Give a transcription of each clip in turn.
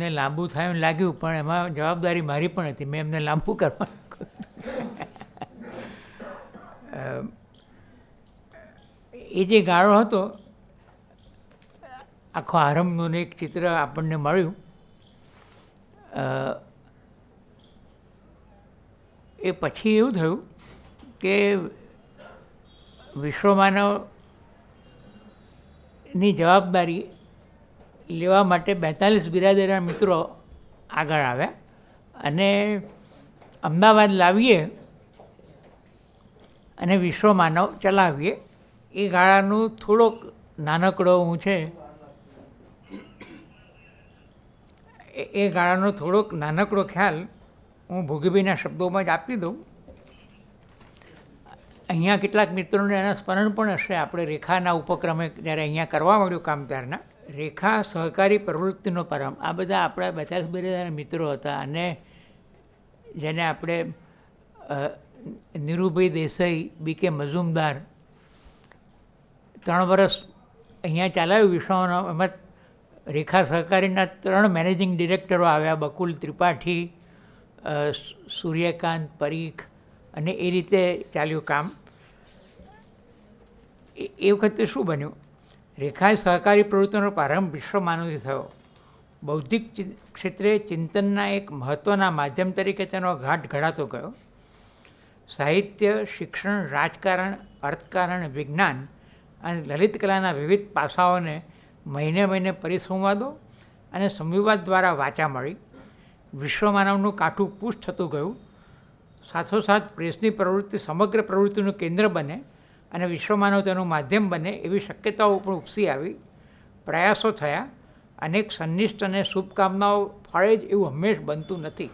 એમને લાંબુ થાય એમ લાગ્યું પણ એમાં જવાબદારી મારી પણ હતી મેં એમને લાંબુ કરવા એ જે ગાળો હતો આખો આરંભનું એક ચિત્ર આપણને મળ્યું એ પછી એવું થયું કે વિશ્વમાનવની જવાબદારી લેવા માટે બેતાલીસ બિરાદરના મિત્રો આગળ આવ્યા અને અમદાવાદ લાવીએ અને વિશ્વ માનવ ચલાવીએ એ ગાળાનું થોડોક નાનકડો હું છે એ ગાળાનો થોડોક નાનકડો ખ્યાલ હું ભોગીબીના શબ્દોમાં જ આપી દઉં અહીંયા કેટલાક મિત્રોને એના સ્મરણ પણ હશે આપણે રેખાના ઉપક્રમે જ્યારે અહીંયા કરવા માંડ્યું કામ ત્યારના રેખા સહકારી પ્રવૃત્તિનો પ્રારંભ આ બધા આપણા બધા બધાના મિત્રો હતા અને જેને આપણે નીરુભાઈ દેસાઈ બી કે મઝુમદાર ત્રણ વર્ષ અહીંયા ચલાવ્યું વિશ્વનો એમાં રેખા સહકારીના ત્રણ મેનેજિંગ ડિરેક્ટરો આવ્યા બકુલ ત્રિપાઠી સૂર્યકાંત પરીખ અને એ રીતે ચાલ્યું કામ એ વખતે શું બન્યું રેખાએ સહકારી પ્રવૃત્તિનો પ્રારંભ વિશ્વ માનવથી થયો બૌદ્ધિક ક્ષેત્રે ચિંતનના એક મહત્ત્વના માધ્યમ તરીકે તેનો ઘાટ ઘડાતો ગયો સાહિત્ય શિક્ષણ રાજકારણ અર્થકારણ વિજ્ઞાન અને લલિત કલાના વિવિધ પાસાઓને મહિને મહિને પરિસંવાદો અને સંવિવાદ દ્વારા વાંચા મળી વિશ્વમાનવનું કાઠું પુષ્ટ થતું ગયું સાથોસાથ પ્રેસની પ્રવૃત્તિ સમગ્ર પ્રવૃત્તિનું કેન્દ્ર બને અને વિશ્વમાનવ તેનું માધ્યમ બને એવી શક્યતાઓ પણ ઉપસી આવી પ્રયાસો થયા અનેક સન્નિષ્ઠ અને શુભકામનાઓ ફળે જ એવું હંમેશ બનતું નથી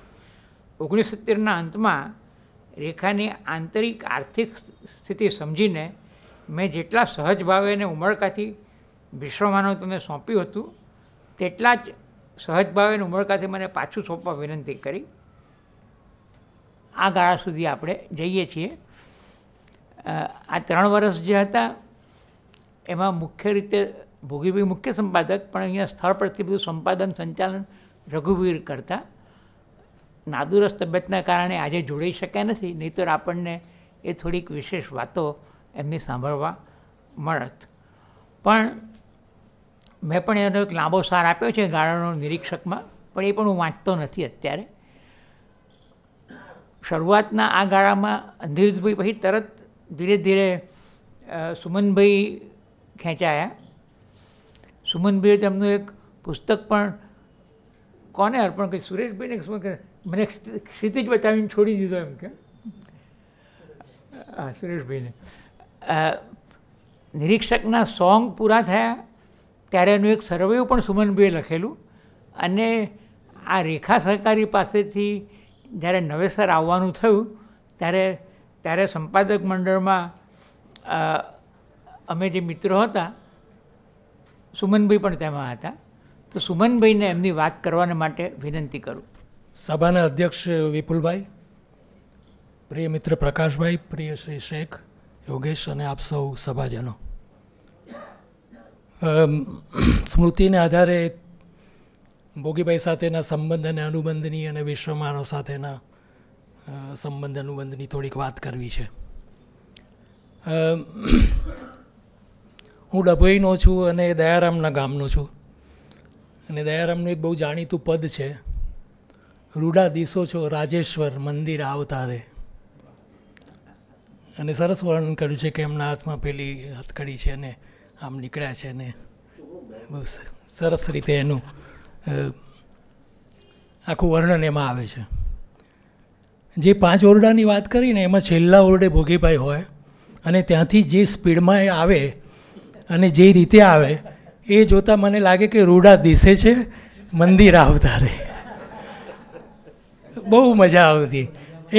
ઓગણીસોતેરના અંતમાં રેખાની આંતરિક આર્થિક સ્થિતિ સમજીને મેં જેટલા સહજ ભાવે અને ઉમળકાથી વિશ્વમાનવ તમને સોંપ્યું હતું તેટલા જ સહજ ભાવે અને ઉમળકાથી મને પાછું સોંપવા વિનંતી કરી આ ગાળા સુધી આપણે જઈએ છીએ આ ત્રણ વર્ષ જે હતા એમાં મુખ્ય રીતે ભોગીભાઈ મુખ્ય સંપાદક પણ અહીંયા સ્થળ પરથી બધું સંપાદન સંચાલન રઘુવીર કરતા નાદુરસ્ત તબિયતના કારણે આજે જોડાઈ શક્યા નથી નહીં તો આપણને એ થોડીક વિશેષ વાતો એમની સાંભળવા મળત પણ મેં પણ એનો એક લાંબો સાર આપ્યો છે ગાળાનો નિરીક્ષકમાં પણ એ પણ હું વાંચતો નથી અત્યારે શરૂઆતના આ ગાળામાં અંધીરજભાઈ પછી તરત ધીરે ધીરે સુમનભાઈ ખેંચાયા સુમનભાઈએ તેમનું એક પુસ્તક પણ કોને અર્પણ કર્યું સુરેશભાઈને શું કે મને ક્ષિતિજ બતાવીને છોડી દીધો એમ કે હા સુરેશભાઈને નિરીક્ષકના સોંગ પૂરા થયા ત્યારે એનું એક સર્વે પણ સુમનભાઈએ લખેલું અને આ રેખા સહકારી પાસેથી જ્યારે નવેસર આવવાનું થયું ત્યારે ત્યારે સંપાદક મંડળમાં અમે જે મિત્રો હતા સુમનભાઈ પણ તેમાં હતા તો સુમનભાઈને એમની વાત કરવાને માટે વિનંતી કરું સભાના અધ્યક્ષ વિપુલભાઈ પ્રિય મિત્ર પ્રકાશભાઈ પ્રિય શ્રી શેખ યોગેશ અને આપ સૌ સભાજનો સ્મૃતિને આધારે ભોગીભાઈ સાથેના સંબંધ અને અનુબંધની અને વિશ્વમાનવ સાથેના સંબંધ અનુબંધની થોડીક વાત કરવી છે હું ડભોઈનો છું અને દયારામના ગામનો છું અને દયારામનું એક બહુ જાણીતું પદ છે રૂડા દિશો છો રાજેશ્વર મંદિર આવતારે અને સરસ વર્ણન કર્યું છે કે એમના હાથમાં પેલી હથકડી છે ને આમ નીકળ્યા છે ને બહુ સરસ રીતે એનું આખું વર્ણન એમાં આવે છે જે પાંચ ઓરડાની વાત કરીને એમાં છેલ્લા ઓરડે ભોગીભાઈ હોય અને ત્યાંથી જે સ્પીડમાં એ આવે અને જે રીતે આવે એ જોતાં મને લાગે કે રૂડા દિશે છે મંદિર આવતારે બહુ મજા આવતી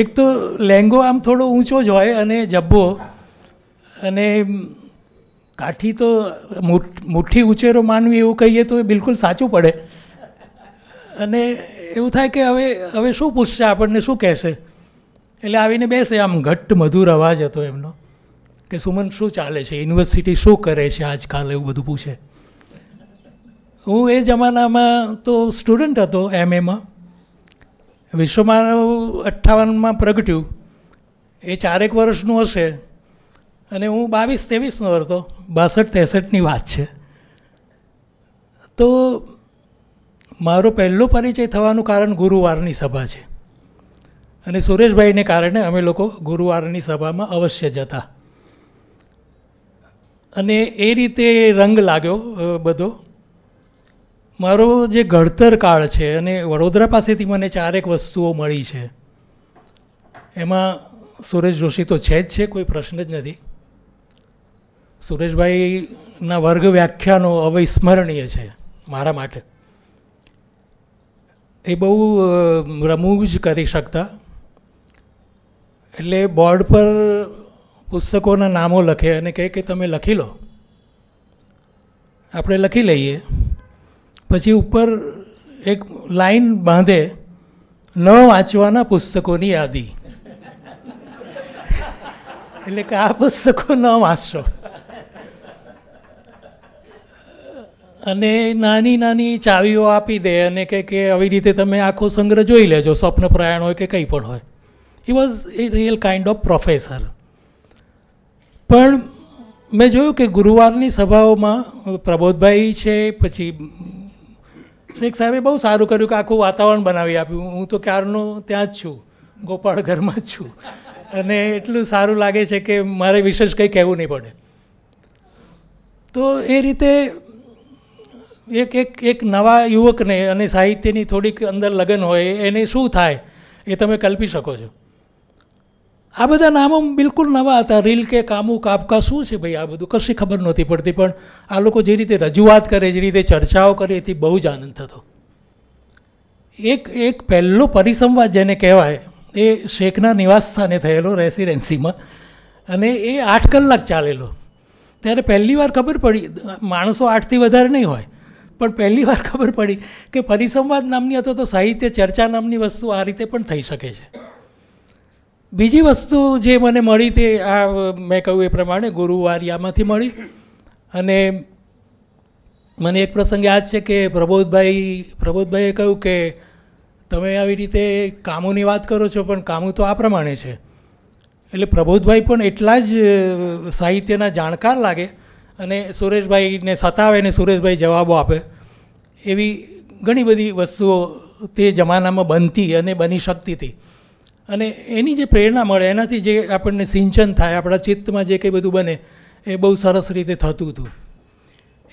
એક તો લેંગો આમ થોડો ઊંચો જ હોય અને જબ્બો અને કાઠી તો મુઠ્ઠી ઉછેરો માનવી એવું કહીએ તો એ બિલકુલ સાચું પડે અને એવું થાય કે હવે હવે શું પૂછશે આપણને શું કહેશે એટલે આવીને બેસે આમ ઘટ્ટ મધુર અવાજ હતો એમનો કે સુમન શું ચાલે છે યુનિવર્સિટી શું કરે છે આજકાલ એવું બધું પૂછે હું એ જમાનામાં તો સ્ટુડન્ટ હતો એમએમાં એમાં વિશ્વમાનવ અઠ્ઠાવનમાં પ્રગટ્યું એ ચારેક વર્ષનું હશે અને હું બાવીસ ત્રેવીસનો હતો બાસઠ ત્રેસઠની વાત છે તો મારો પહેલો પરિચય થવાનું કારણ ગુરુવારની સભા છે અને સુરેશભાઈને કારણે અમે લોકો ગુરુવારની સભામાં અવશ્ય જતા અને એ રીતે રંગ લાગ્યો બધો મારો જે ઘડતર કાળ છે અને વડોદરા પાસેથી મને ચારેક વસ્તુઓ મળી છે એમાં સુરેશ જોશી તો છે જ છે કોઈ પ્રશ્ન જ નથી સુરેશભાઈના વર્ગ વ્યાખ્યાનો અવિસ્મરણીય છે મારા માટે એ બહુ રમૂજ કરી શકતા એટલે બોર્ડ પર પુસ્તકોના નામો લખે અને કહે કે તમે લખી લો આપણે લખી લઈએ પછી ઉપર એક લાઈન બાંધે ન વાંચવાના પુસ્તકોની યાદી એટલે કે આ પુસ્તકો ન વાંચશો અને નાની નાની ચાવીઓ આપી દે અને કે આવી રીતે તમે આખો સંગ્રહ જોઈ લેજો સ્વપ્ન પ્રયાણ હોય કે કંઈ પણ હોય he was a real kind of professor પણ મેં જોયું કે ગુરુવારની સભાઓમાં પ્રબોધભાઈ છે પછી શેખ સાહેબે બહુ સારું કર્યું કે આખું વાતાવરણ બનાવી આપ્યું હું તો ક્યારનો ત્યાં જ છું ગોપાળ ઘરમાં જ છું અને એટલું સારું લાગે છે કે મારે વિશેષ કંઈ કહેવું નહીં પડે તો એ રીતે એક એક એક નવા યુવકને અને સાહિત્યની થોડીક અંદર લગન હોય એને શું થાય એ તમે કલ્પી શકો છો આ બધા નામો બિલકુલ નવા હતા રીલ કે કામું કાપકા શું છે ભાઈ આ બધું કશી ખબર નહોતી પડતી પણ આ લોકો જે રીતે રજૂઆત કરે જે રીતે ચર્ચાઓ કરે એથી બહુ જ આનંદ થતો એક એક પહેલો પરિસંવાદ જેને કહેવાય એ શેખના નિવાસસ્થાને થયેલો રેસિડેન્સીમાં અને એ આઠ કલાક ચાલેલો ત્યારે પહેલી વાર ખબર પડી માણસો આઠથી વધારે નહીં હોય પણ પહેલી વાર ખબર પડી કે પરિસંવાદ નામની અથવા તો સાહિત્ય ચર્ચા નામની વસ્તુ આ રીતે પણ થઈ શકે છે બીજી વસ્તુ જે મને મળી તે આ મેં કહ્યું એ પ્રમાણે ગુરુવારિયામાંથી મળી અને મને એક પ્રસંગ યાદ છે કે પ્રબોધભાઈ પ્રબોધભાઈએ કહ્યું કે તમે આવી રીતે કામોની વાત કરો છો પણ કામો તો આ પ્રમાણે છે એટલે પ્રબોધભાઈ પણ એટલા જ સાહિત્યના જાણકાર લાગે અને સુરેશભાઈને સતાવે અને સુરેશભાઈ જવાબો આપે એવી ઘણી બધી વસ્તુઓ તે જમાનામાં બનતી અને બની શકતી હતી અને એની જે પ્રેરણા મળે એનાથી જે આપણને સિંચન થાય આપણા ચિત્તમાં જે કંઈ બધું બને એ બહુ સરસ રીતે થતું હતું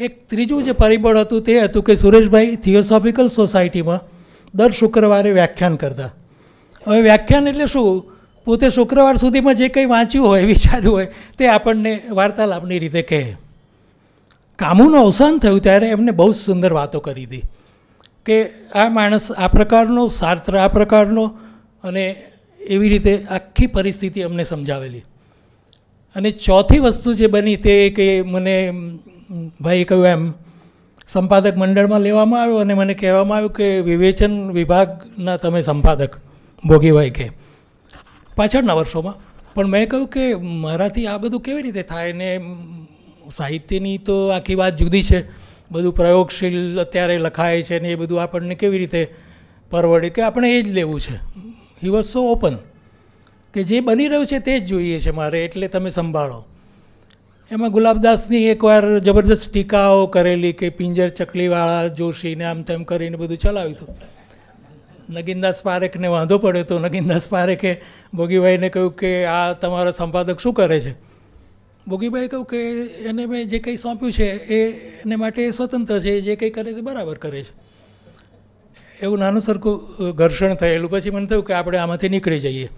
એક ત્રીજું જે પરિબળ હતું તે હતું કે સુરેશભાઈ થિયોસોફિકલ સોસાયટીમાં દર શુક્રવારે વ્યાખ્યાન કરતા હવે વ્યાખ્યાન એટલે શું પોતે શુક્રવાર સુધીમાં જે કંઈ વાંચ્યું હોય વિચાર્યું હોય તે આપણને વાર્તાલાપની રીતે કહે કામુનું અવસાન થયું ત્યારે એમને બહુ સુંદર વાતો કરી હતી કે આ માણસ આ પ્રકારનો સાર્થ આ પ્રકારનો અને એવી રીતે આખી પરિસ્થિતિ અમને સમજાવેલી અને ચોથી વસ્તુ જે બની તે કે મને ભાઈ કહ્યું એમ સંપાદક મંડળમાં લેવામાં આવ્યો અને મને કહેવામાં આવ્યું કે વિવેચન વિભાગના તમે સંપાદક ભોગીભાઈ કે પાછળના વર્ષોમાં પણ મેં કહ્યું કે મારાથી આ બધું કેવી રીતે થાય ને સાહિત્યની તો આખી વાત જુદી છે બધું પ્રયોગશીલ અત્યારે લખાય છે ને એ બધું આપણને કેવી રીતે પરવડે કે આપણે એ જ લેવું છે હી વોઝ સો ઓપન કે જે બની રહ્યું છે તે જ જોઈએ છે મારે એટલે તમે સંભાળો એમાં ગુલાબદાસની એકવાર જબરદસ્ત ટીકાઓ કરેલી કે પિંજર ચકલીવાળા જોશીને આમ તેમ કરીને બધું ચલાવ્યું હતું નગીનદાસ પારેખને વાંધો પડ્યો તો નગીનદાસ પારેખે ભોગીભાઈને કહ્યું કે આ તમારા સંપાદક શું કરે છે ભોગીભાઈ કહ્યું કે એને મેં જે કંઈ સોંપ્યું છે એને માટે એ સ્વતંત્ર છે જે કંઈ કરે તે બરાબર કરે છે એવું નાનું સરખું ઘર્ષણ થયેલું પછી મને થયું કે આપણે આમાંથી નીકળી જઈએ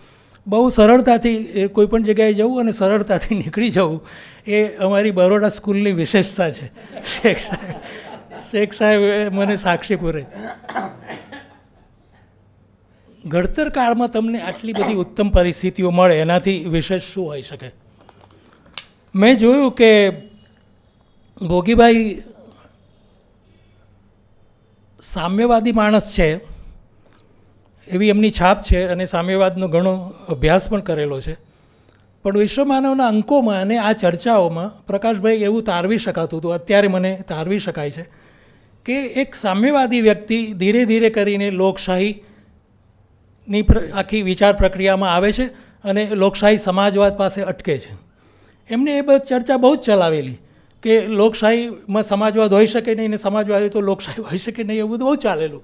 બહુ સરળતાથી કોઈપણ જગ્યાએ જવું અને સરળતાથી નીકળી જવું એ અમારી બરોડા સ્કૂલની વિશેષતા છે શેખ સાહેબ શેખ સાહેબ મને સાક્ષી પૂરે ઘડતર કાળમાં તમને આટલી બધી ઉત્તમ પરિસ્થિતિઓ મળે એનાથી વિશેષ શું હોઈ શકે મેં જોયું કે ભોગીભાઈ સામ્યવાદી માણસ છે એવી એમની છાપ છે અને સામ્યવાદનો ઘણો અભ્યાસ પણ કરેલો છે પણ વિશ્વમાનવના અંકોમાં અને આ ચર્ચાઓમાં પ્રકાશભાઈ એવું તારવી શકાતું હતું અત્યારે મને તારવી શકાય છે કે એક સામ્યવાદી વ્યક્તિ ધીરે ધીરે કરીને લોકશાહીની આખી વિચાર પ્રક્રિયામાં આવે છે અને લોકશાહી સમાજવાદ પાસે અટકે છે એમને એ ચર્ચા બહુ જ ચલાવેલી કે લોકશાહીમાં સમાજવાદ હોઈ શકે નહીં ને સમાજવાદ તો લોકશાહી હોઈ શકે નહીં એવું બહુ ચાલેલું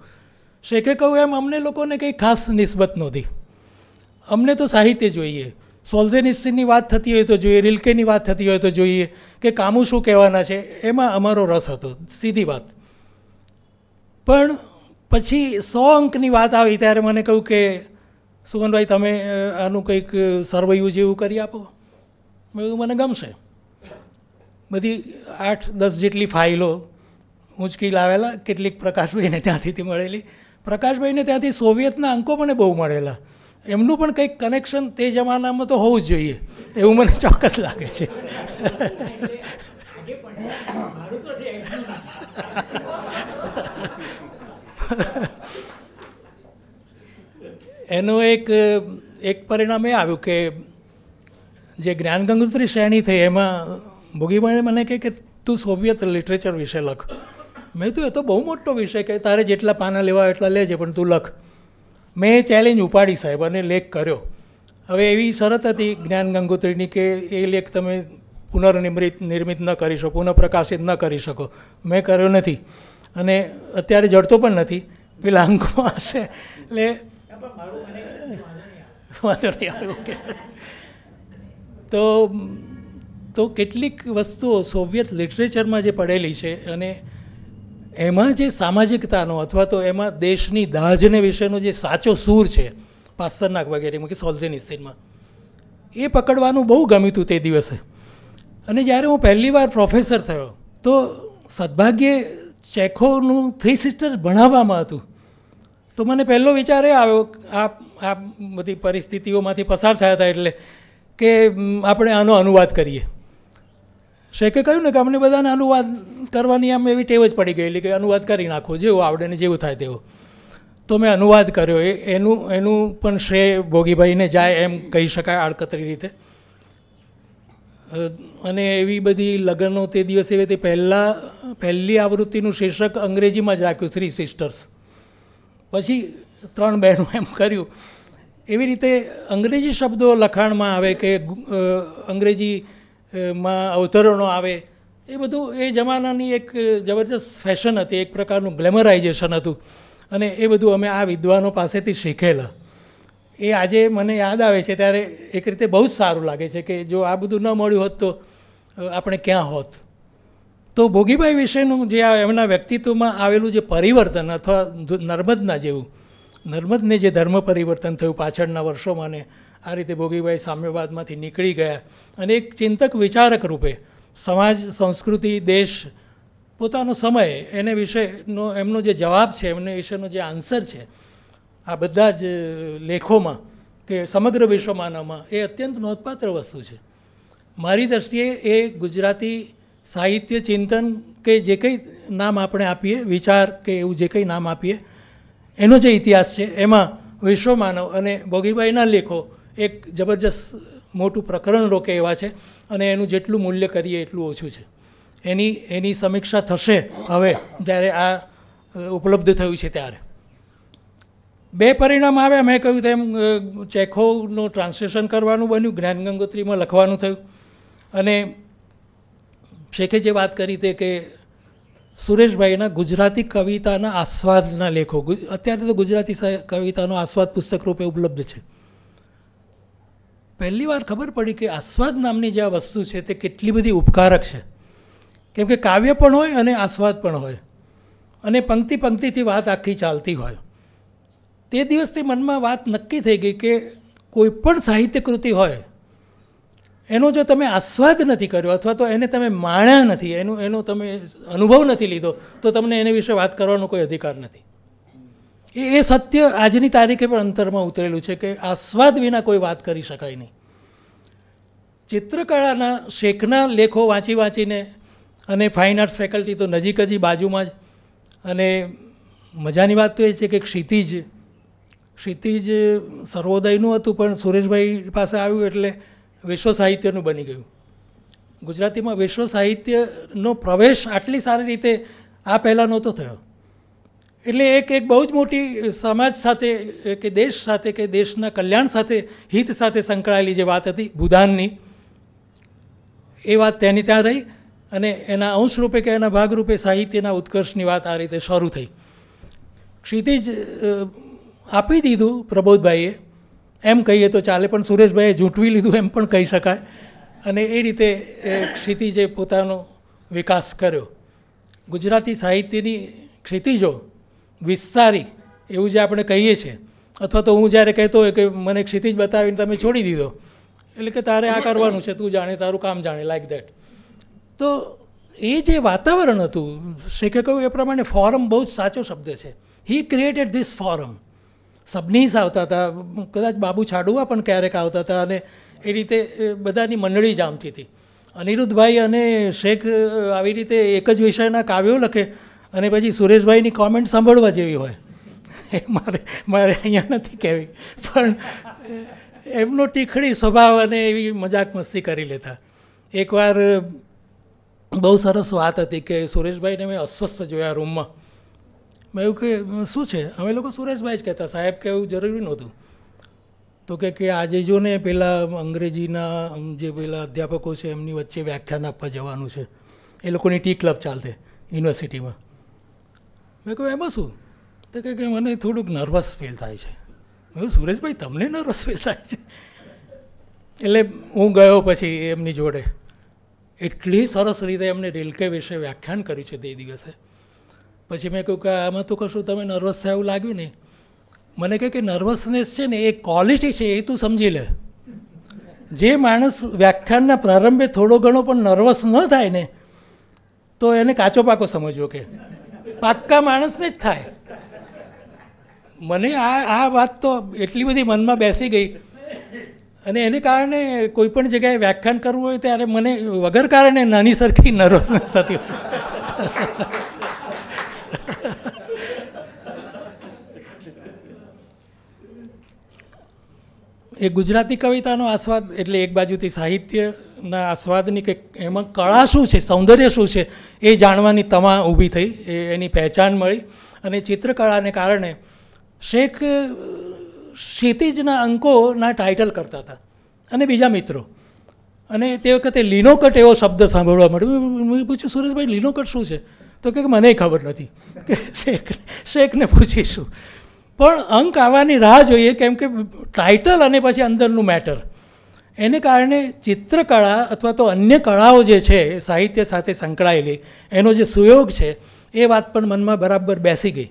શેખે કહું એમ અમને લોકોને કંઈ ખાસ નિસ્બત નહોતી અમને તો સાહિત્ય જોઈએ સોલ્ઝેનિસ્ટીની વાત થતી હોય તો જોઈએ રિલ્કેની વાત થતી હોય તો જોઈએ કે કામું શું કહેવાના છે એમાં અમારો રસ હતો સીધી વાત પણ પછી સો અંકની વાત આવી ત્યારે મને કહ્યું કે સુમનભાઈ તમે આનું કંઈક સર્વૈયું જેવું કરી આપો મેં મને ગમશે બધી આઠ દસ જેટલી ફાઇલો ઉંચકી લાવેલા કેટલીક પ્રકાશભાઈને ત્યાંથી મળેલી પ્રકાશભાઈને ત્યાંથી સોવિયતના અંકો મને બહુ મળેલા એમનું પણ કંઈક કનેક્શન તે જમાનામાં તો હોવું જ જોઈએ એવું મને ચોક્કસ લાગે છે એનું એક એક પરિણામ એ આવ્યું કે જે જ્ઞાન ગંગોત્રી શ્રેણી થઈ એમાં ભોગીભાઈ મને કહે કે તું સોવિયત લિટરેચર વિશે લખ મેં તો એ તો બહુ મોટો વિષય કે તારે જેટલા પાના લેવા એટલા લેજે પણ તું લખ મેં એ ચેલેન્જ ઉપાડી સાહેબ અને લેખ કર્યો હવે એવી શરત હતી જ્ઞાન ગંગોત્રીની કે એ લેખ તમે પુનર્નિર્મિત નિર્મિત ન કરી શકો પુનઃપ્રકાશિત ન કરી શકો મેં કર્યો નથી અને અત્યારે જડતો પણ નથી પેલા અંકમાં હશે એટલે વાંધો નહીં આવ્યો તો તો કેટલીક વસ્તુઓ સોવિયત લિટરેચરમાં જે પડેલી છે અને એમાં જે સામાજિકતાનો અથવા તો એમાં દેશની દાજને વિશેનો જે સાચો સૂર છે પાસ્તરનાક વગેરેમાં કે સોલ્ઝેનિસ્તીનમાં એ પકડવાનું બહુ ગમ્યું હતું તે દિવસે અને જ્યારે હું પહેલી વાર પ્રોફેસર થયો તો સદભાગ્યે ચેખોનું થ્રી સિસ્ટર્સ ભણાવવામાં હતું તો મને પહેલો વિચાર એ આવ્યો આ આ બધી પરિસ્થિતિઓમાંથી પસાર થયા હતા એટલે કે આપણે આનો અનુવાદ કરીએ કે કહ્યું ને કે અમને બધાને અનુવાદ કરવાની આમ એવી ટેવ જ પડી ગયેલી કે અનુવાદ કરી નાખો જેવું આવડે ને જેવું થાય તેવું તો મેં અનુવાદ કર્યો એ એનું એનું પણ શ્રેય ભોગીભાઈને જાય એમ કહી શકાય આડકતરી રીતે અને એવી બધી લગ્નો તે દિવસે એવી તે પહેલાં પહેલી આવૃત્તિનું શીર્ષક અંગ્રેજીમાં જ રાખ્યું થ્રી સિસ્ટર્સ પછી ત્રણ બહેનો એમ કર્યું એવી રીતે અંગ્રેજી શબ્દો લખાણમાં આવે કે અંગ્રેજી માં અવતરણો આવે એ બધું એ જમાનાની એક જબરજસ્ત ફેશન હતી એક પ્રકારનું ગ્લેમરાઇઝેશન હતું અને એ બધું અમે આ વિદ્વાનો પાસેથી શીખેલા એ આજે મને યાદ આવે છે ત્યારે એક રીતે બહુ જ સારું લાગે છે કે જો આ બધું ન મળ્યું હોત તો આપણે ક્યાં હોત તો ભોગીભાઈ વિશેનું જે એમના વ્યક્તિત્વમાં આવેલું જે પરિવર્તન અથવા નર્મદના જેવું નર્મદને જે ધર્મ પરિવર્તન થયું પાછળના વર્ષોમાં ને આ રીતે ભોગીભાઈ સામ્યવાદમાંથી નીકળી ગયા અને એક ચિંતક વિચારક રૂપે સમાજ સંસ્કૃતિ દેશ પોતાનો સમય એને વિશેનો એમનો જે જવાબ છે એમને વિશેનો જે આન્સર છે આ બધા જ લેખોમાં કે સમગ્ર વિશ્વ માનવમાં એ અત્યંત નોંધપાત્ર વસ્તુ છે મારી દૃષ્ટિએ એ ગુજરાતી સાહિત્ય ચિંતન કે જે કંઈ નામ આપણે આપીએ વિચાર કે એવું જે કંઈ નામ આપીએ એનો જે ઇતિહાસ છે એમાં વિશ્વ માનવ અને ભોગીભાઈના લેખો એક જબરજસ્ત મોટું પ્રકરણ રોકે એવા છે અને એનું જેટલું મૂલ્ય કરીએ એટલું ઓછું છે એની એની સમીક્ષા થશે હવે જ્યારે આ ઉપલબ્ધ થયું છે ત્યારે બે પરિણામ આવ્યા મેં કહ્યું તેમ ચેખોનું ટ્રાન્સલેશન કરવાનું બન્યું જ્ઞાન ગંગોત્રીમાં લખવાનું થયું અને શેખે જે વાત કરી તે કે સુરેશભાઈના ગુજરાતી કવિતાના આસ્વાદના લેખો અત્યારે તો ગુજરાતી કવિતાનો આસ્વાદ પુસ્તક રૂપે ઉપલબ્ધ છે પહેલી વાર ખબર પડી કે આસ્વાદ નામની જે આ વસ્તુ છે તે કેટલી બધી ઉપકારક છે કેમ કે કાવ્ય પણ હોય અને આસ્વાદ પણ હોય અને પંક્તિ પંક્તિથી વાત આખી ચાલતી હોય તે દિવસથી મનમાં વાત નક્કી થઈ ગઈ કે કોઈ પણ સાહિત્ય કૃતિ હોય એનો જો તમે આસ્વાદ નથી કર્યો અથવા તો એને તમે માણ્યા નથી એનું એનો તમે અનુભવ નથી લીધો તો તમને એને વિશે વાત કરવાનો કોઈ અધિકાર નથી એ સત્ય આજની તારીખે પણ અંતરમાં ઉતરેલું છે કે આસ્વાદ વિના કોઈ વાત કરી શકાય નહીં ચિત્રકળાના શેખના લેખો વાંચી વાંચીને અને ફાઇન આર્ટ્સ ફેકલ્ટી તો નજીક જ બાજુમાં જ અને મજાની વાત તો એ છે કે ક્ષિતિજ ક્ષિતિજ સર્વોદયનું હતું પણ સુરેશભાઈ પાસે આવ્યું એટલે વિશ્વ સાહિત્યનું બની ગયું ગુજરાતીમાં વિશ્વ સાહિત્યનો પ્રવેશ આટલી સારી રીતે આ પહેલાં નહોતો થયો એટલે એક એક બહુ જ મોટી સમાજ સાથે કે દેશ સાથે કે દેશના કલ્યાણ સાથે હિત સાથે સંકળાયેલી જે વાત હતી ભૂદાનની એ વાત તેની ત્યાં રહી અને એના અંશરૂપે કે એના ભાગરૂપે સાહિત્યના ઉત્કર્ષની વાત આ રીતે શરૂ થઈ ક્ષિતિજ આપી દીધું પ્રબોધભાઈએ એમ કહીએ તો ચાલે પણ સુરેશભાઈએ જૂંટવી લીધું એમ પણ કહી શકાય અને એ રીતે ક્ષિતિજે પોતાનો વિકાસ કર્યો ગુજરાતી સાહિત્યની ક્ષિતિજો વિસ્તારી એવું જે આપણે કહીએ છીએ અથવા તો હું જ્યારે કહેતો હોય કે મને ક્ષિતિજ બતાવીને તમે છોડી દીધો એટલે કે તારે આ કરવાનું છે તું જાણે તારું કામ જાણે લાઈક દેટ તો એ જે વાતાવરણ હતું શેખે કહ્યું એ પ્રમાણે ફોરમ બહુ જ સાચો શબ્દ છે he created this forum Sabnis આવતા હતા કદાચ બાબુ છાડુવા પણ ક્યારેક આવતા હતા અને એ રીતે બધાની મંડળી જામતી હતી અનિરુદ્ધભાઈ અને શેખ આવી રીતે એક જ વિષયના કાવ્યો લખે અને પછી સુરેશભાઈની કોમેન્ટ સાંભળવા જેવી હોય એ મારે મારે અહીંયા નથી કહેવી પણ એમનો ટીખડી સ્વભાવ અને એવી મજાક મસ્તી કરી લેતા એકવાર બહુ સરસ વાત હતી કે સુરેશભાઈને મેં અસ્વસ્થ જોયા રૂમમાં મેં એવું કે શું છે અમે લોકો સુરેશભાઈ જ કહેતા સાહેબ કે એવું જરૂરી નહોતું તો કે કે આજે જો ને પેલા અંગ્રેજીના જે પેલા અધ્યાપકો છે એમની વચ્ચે વ્યાખ્યાન આપવા જવાનું છે એ લોકોની ટી ક્લબ ચાલતે યુનિવર્સિટીમાં મેં કહ્યું એમાં શું તો કહે કે મને થોડુંક નર્વસ ફીલ થાય છે મેં સુરેશભાઈ તમને નર્વસ ફીલ થાય છે એટલે હું ગયો પછી એમની જોડે એટલી સરસ રીતે એમને રેલકે વિશે વ્યાખ્યાન કર્યું છે તે દિવસે પછી મેં કહ્યું કે આમાં તો કશું તમે નર્વસ થાય એવું લાગ્યું નહીં મને કહે કે નર્વસનેસ છે ને એ ક્વોલિટી છે એ તું સમજી લે જે માણસ વ્યાખ્યાનના પ્રારંભે થોડો ઘણો પણ નર્વસ ન થાય ને તો એને કાચો પાકો સમજવો કે પાક્કા માણસને જ થાય મને આ આ વાત તો એટલી બધી મનમાં બેસી ગઈ અને એને કારણે કોઈ પણ જગ્યાએ વ્યાખ્યાન કરવું હોય ત્યારે મને વગર કારણે નાની સરખી નર્વસનેસ થતી એ ગુજરાતી કવિતાનો આસ્વાદ એટલે એક બાજુથી સાહિત્ય ના આસ્વાદની કે એમાં કળા શું છે સૌંદર્ય શું છે એ જાણવાની તમા ઊભી થઈ એ એની પહેચાન મળી અને ચિત્રકળાને કારણે શેખ ક્ષિતિજના અંકોના ટાઇટલ કરતા હતા અને બીજા મિત્રો અને તે વખતે લીનોકટ એવો શબ્દ સાંભળવા મળ્યો મેં પૂછ્યું સુરેશભાઈ લીનોકટ શું છે તો કે મને ખબર નથી કે શેખ શેખને પૂછીશું પણ અંક આવવાની રાહ જોઈએ કેમ કે ટાઇટલ અને પછી અંદરનું મેટર એને કારણે ચિત્રકળા અથવા તો અન્ય કળાઓ જે છે સાહિત્ય સાથે સંકળાયેલી એનો જે સુયોગ છે એ વાત પણ મનમાં બરાબર બેસી ગઈ